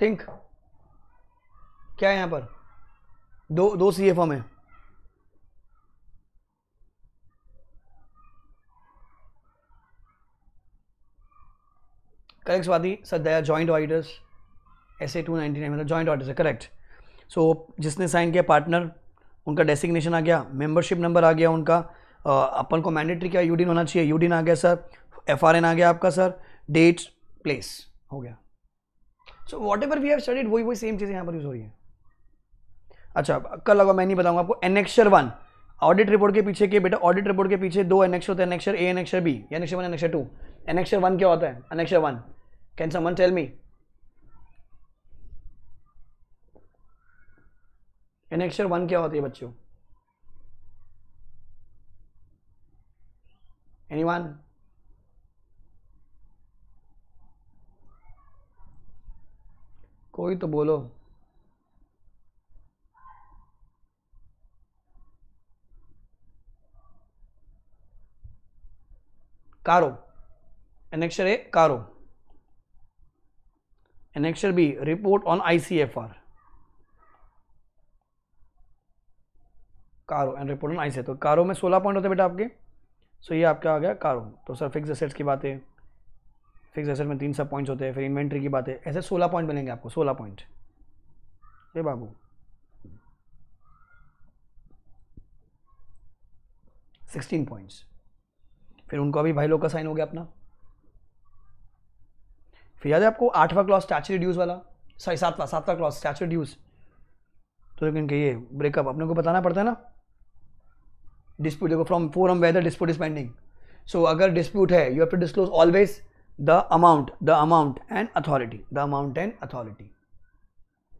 थिंक क्या है यहाँ पर दो दो सी ए फॉर्म है सर दया joint auditors S A two ninety nine मतलब जॉइंट ऑर्डर है करेक्ट सो जिसने साइन किया पार्टनर उनका डेसिग्नेशन आ गया मेंबरशिप नंबर आ गया उनका अपन को मैंडेटरी क्या यूडिन होना चाहिए यूडिन आ गया सर एफ आ गया आपका सर डेट प्लेस हो गया so whatever we have studied वही वही सेम चीज़ यहाँ पर यूज़ हो रही है अच्छा कल अगर मैं नहीं बताऊंगा आपको एनेक्शर वन ऑडिट रिपोर्ट के पीछे के बेटा ऑडिट रिपोर्ट के पीछे दो एनेक्शर होते हैं annexure A annexure B annexure one annexure two annexure one क्या होता है annexure one can someone tell me annexure one क्या होती है बच्चों एनी वन कोई तो बोलो कारो annexure A CARO annexure B report on ICFR CARO and report on IC तो कारो में सोलह पॉइंट होते बेटा आपके सो so, ये आपका आ गया कारो तो सर फिक्स एसेट्स की बात है फिक्स एसेट में तीन सब पॉइंट्स होते हैं फिर इन्वेंट्री की बात है ऐसे सोलह पॉइंट मिलेंगे आपको सोलह पॉइंट ये बाबू सिक्सटीन पॉइंट्स फिर उनको अभी भाई लोग का साइन हो गया अपना फिर याद है आपको आठवां क्लॉज स्टैचू रिड्यूस वाला सॉरी सातवा सातवा क्लॉस स्टैचू रिड्यूस तो लेकिन ये ब्रेकअप अपने को बताना पड़ता है ना डिस्प्यूट देखो from forum whether dispute is pending so अगर डिस्प्यूट है you have to disclose always the amount the amount and authority the amount and authority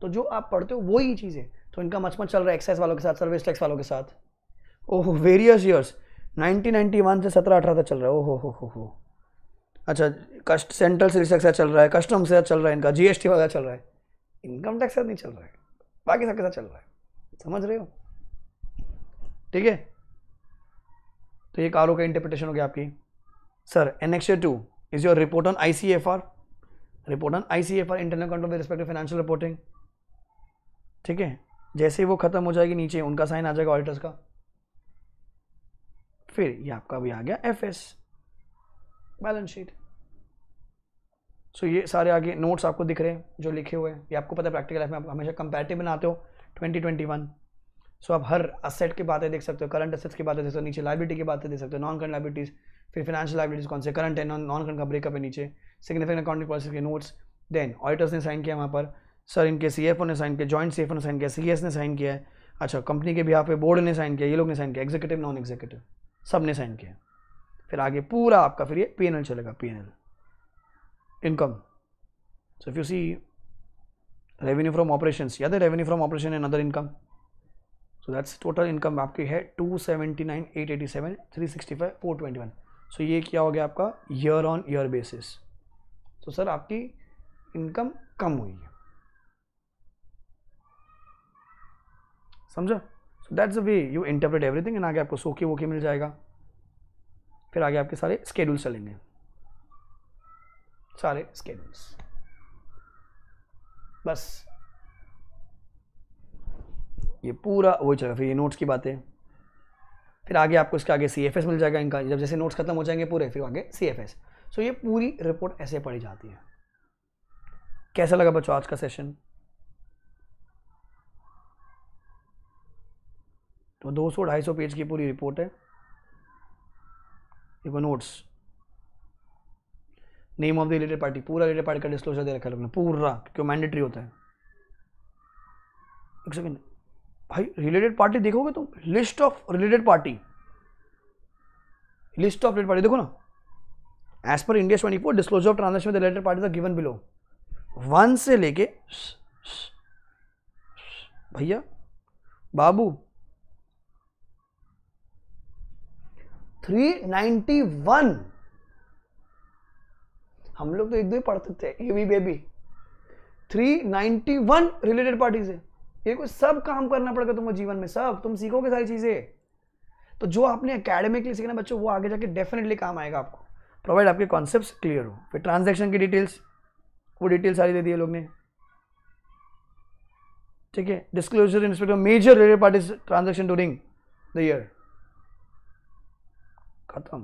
तो जो आप पढ़ते हो वही चीज़ है तो इनका मचमच चल रहा है एक्साइज वालों के साथ सर्विस टैक्स वालों के साथ ओहो various years nineteen ninety one से सत्रह अठारह तक चल रहा है ओहो हो हो हो अच्छा कस्ट सेंट्रल से एक्स चल रहा है कस्टम से चल रहा है इनका जीएसटी वगैरह चल रहा है इनकम टैक्स नहीं चल रहा है बाकी सबके साथ चल रहा है समझ रहे हो ठीक है तो ये कारो का इंटरप्रिटेशन हो गया आपकी sir annexure two is your report on I C F R report on I C F R internal control with respect to financial reporting ठीक है जैसे ही वो खत्म हो जाएगी नीचे उनका साइन आ जाएगा ऑडिटर्स का फिर ये आपका भी आ गया F S balance sheet so ये सारे आगे नोट्स आपको दिख रहे हैं जो लिखे हुए हैं ये आपको पता है प्रैक्टिकल लाइफ में आप हमेशा कंपेरेटिव बनाते हो ट्वेंटी ट्वेंटी वन सो आप हर असेट की बातें देख सकते हो करंट असेट्स की बातें देख सकते हो नीचे लाइबिलिटी की बातें देख सकते हो नॉन करंट लाइबिलिटीज़ फिर फाइनेंशियल लाइबिलिटीज़ कौन से करंट है नॉन करंट का ब्रेकअप है नीचे सिग्निफिकेंट अकाउंटिंग पॉलिसी के नोट्स देन ऑडिटर्स ने साइन किया वहाँ पर सर इनके सी एफ ओ ने साइन किया जॉइंट सी एफ ओ ने साइन किया सी एस ने साइन किया अच्छा कंपनी के बिहार पे बोर्ड ने साइन किया ये लोग ने साइन किया एग्जीक्यूटिव नॉन एग्जीक्यूटिव सब ने साइन किया फिर आगे पूरा आपका फिर ये पी चलेगा P income so if you see revenue from operation याद है revenue from operation and other income so that's total income आपकी है two seventy nine eight eighty seven three sixty five four twenty one so ये क्या हो गया आपका year on year basis तो सर आपकी इनकम कम हुई है समझा so that's a way you interpret everything and आगे आपको सोके वोखे मिल जाएगा फिर आगे आपके सारे स्केड्यूल चलेंगे सारे स्केड्यूल्स बस ये पूरा वही चलेगा फिर ये नोट्स की बातें फिर आगे आपको इसके आगे सी एफ एस मिल जाएगा इनका जब जैसे नोट्स खत्म हो जाएंगे पूरे फिर आगे सी एफ एस सो ये पूरी रिपोर्ट ऐसे पढ़ी जाती है कैसा लगा बच्चों आज का सेशन तो 200 250 पेज की पूरी रिपोर्ट है देखो notes name of the related party पूरा रिलेटेड पार्टी का डिस्क्लोजर दे रखा है लोगों ने पूरा क्यों मैंडेटरी होता है एक सेकेंड भाई रिलेटेड पार्टी देखोगे तुम list of related party list of related party देखो ना as per India twenty four disclosure of transaction with related party given below one से लेके भैया बाबू 391 हम लोग तो एक दो ही पढ़ते थे हेवी बेबी 391 रिलेटेड पार्टीज है ये कुछ सब काम करना पड़ेगा तुमको जीवन में सब तुम सीखोगे सारी चीज़ें तो जो आपने अकेडमिकली सीखना बच्चों वो आगे जाके डेफिनेटली काम आएगा आपको प्रोवाइड आपके कॉन्सेप्ट क्लियर हो फिर ट्रांजेक्शन की डिटेल्स वो डिटेल सारी दे दी लोग ने ठीक है disclosure in major related parties transaction during the year खत्म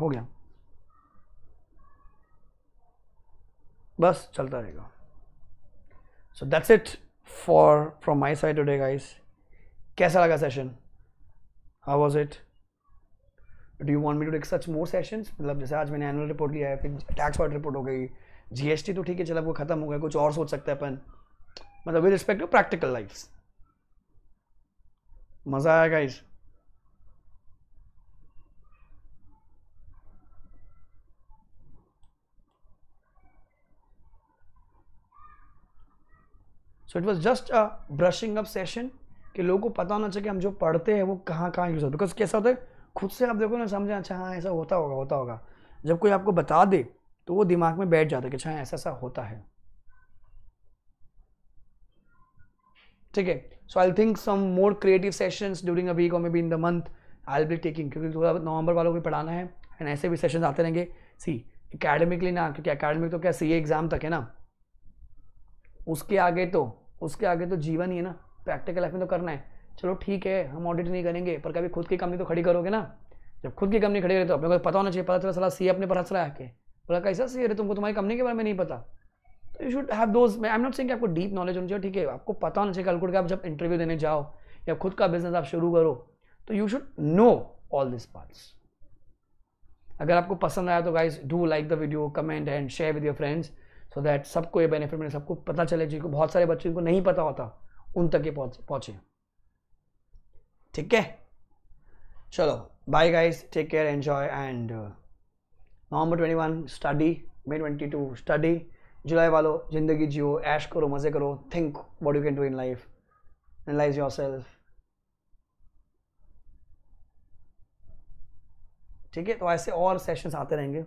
हो गया बस चलता रहेगा so that's it for from my side day guys कैसा लगा session how was it do you want me to take such more session मतलब जैसे आज मैंने एनुअल रिपोर्ट लिया है फिर टैक्स वाइट रिपोर्ट हो गई जीएसटी तो ठीक है चलो वो खत्म हो गया कुछ और सोच सकते हैं अपन मतलब with respect to practical life मज़ा आया guys so it was just a brushing up session कि लोगों को पता होना चाहिए कि हम जो पढ़ते हैं वो कहाँ कहाँ यूज़ होता है बिकॉज कैसा होता है खुद से आप देखो ना समझें अच्छा हाँ ऐसा होता होगा होता होगा जब कोई आपको बता दे तो वो दिमाग में बैठ जाता है कि अच्छा हाँ, ऐसा ऐसा होता है ठीक है so I think some more creative sessions during a week और मे be in the month I will taking क्योंकि थोड़ा नवंबर वालों को भी पढ़ाना है एंड ऐसे भी सेशन आते रहेंगे सी एकेडमिकली ना क्योंकि अकेडमिक तो क्या सी एग्ज़ाम तक है ना उसके आगे तो उसके आगे तो जीवन ही है ना प्रैक्टिकल लाइफ में तो करना है चलो ठीक है हम ऑडिट नहीं करेंगे पर कभी खुद की कंपनी तो खड़ी करोगे ना जब खुद की कंपनी खड़ी करे तो अपने को तो पता होना चाहिए पता चला सलाह सी अपने पर हंसरा आके बोला कैसा सी अरे तुमको तुम्हारी कंपनी के बारे में नहीं पता तो you should have those I am not saying आपको डीप नॉलेज होनी चाहिए ठीक है आपको पता होना चाहिए कलकुट के आप जब इंटरव्यू देने जाओ या खुद का बिजनेस आप शुरू करो तो you should know all this parts अगर आपको पसंद आया तो guys do like the video comment and share with your friends so that सबको ये बेनिफिट मिले सबको पता चले जिनको बहुत सारे बच्चों को नहीं पता होता उन तक ये पहुँचे ठीक है चलो bye guys take care enjoy and November twenty one study May twenty two study July वालों ज़िंदगी जियो ऐश करो मज़े करो think what you can do in life analyse yourself ठीक है तो ऐसे और सेशंस आते रहेंगे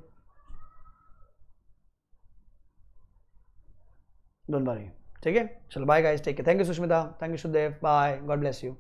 डोंट वरी ठीक है चलो bye guys take care thank you Sushmita thank you Sudev bye God bless you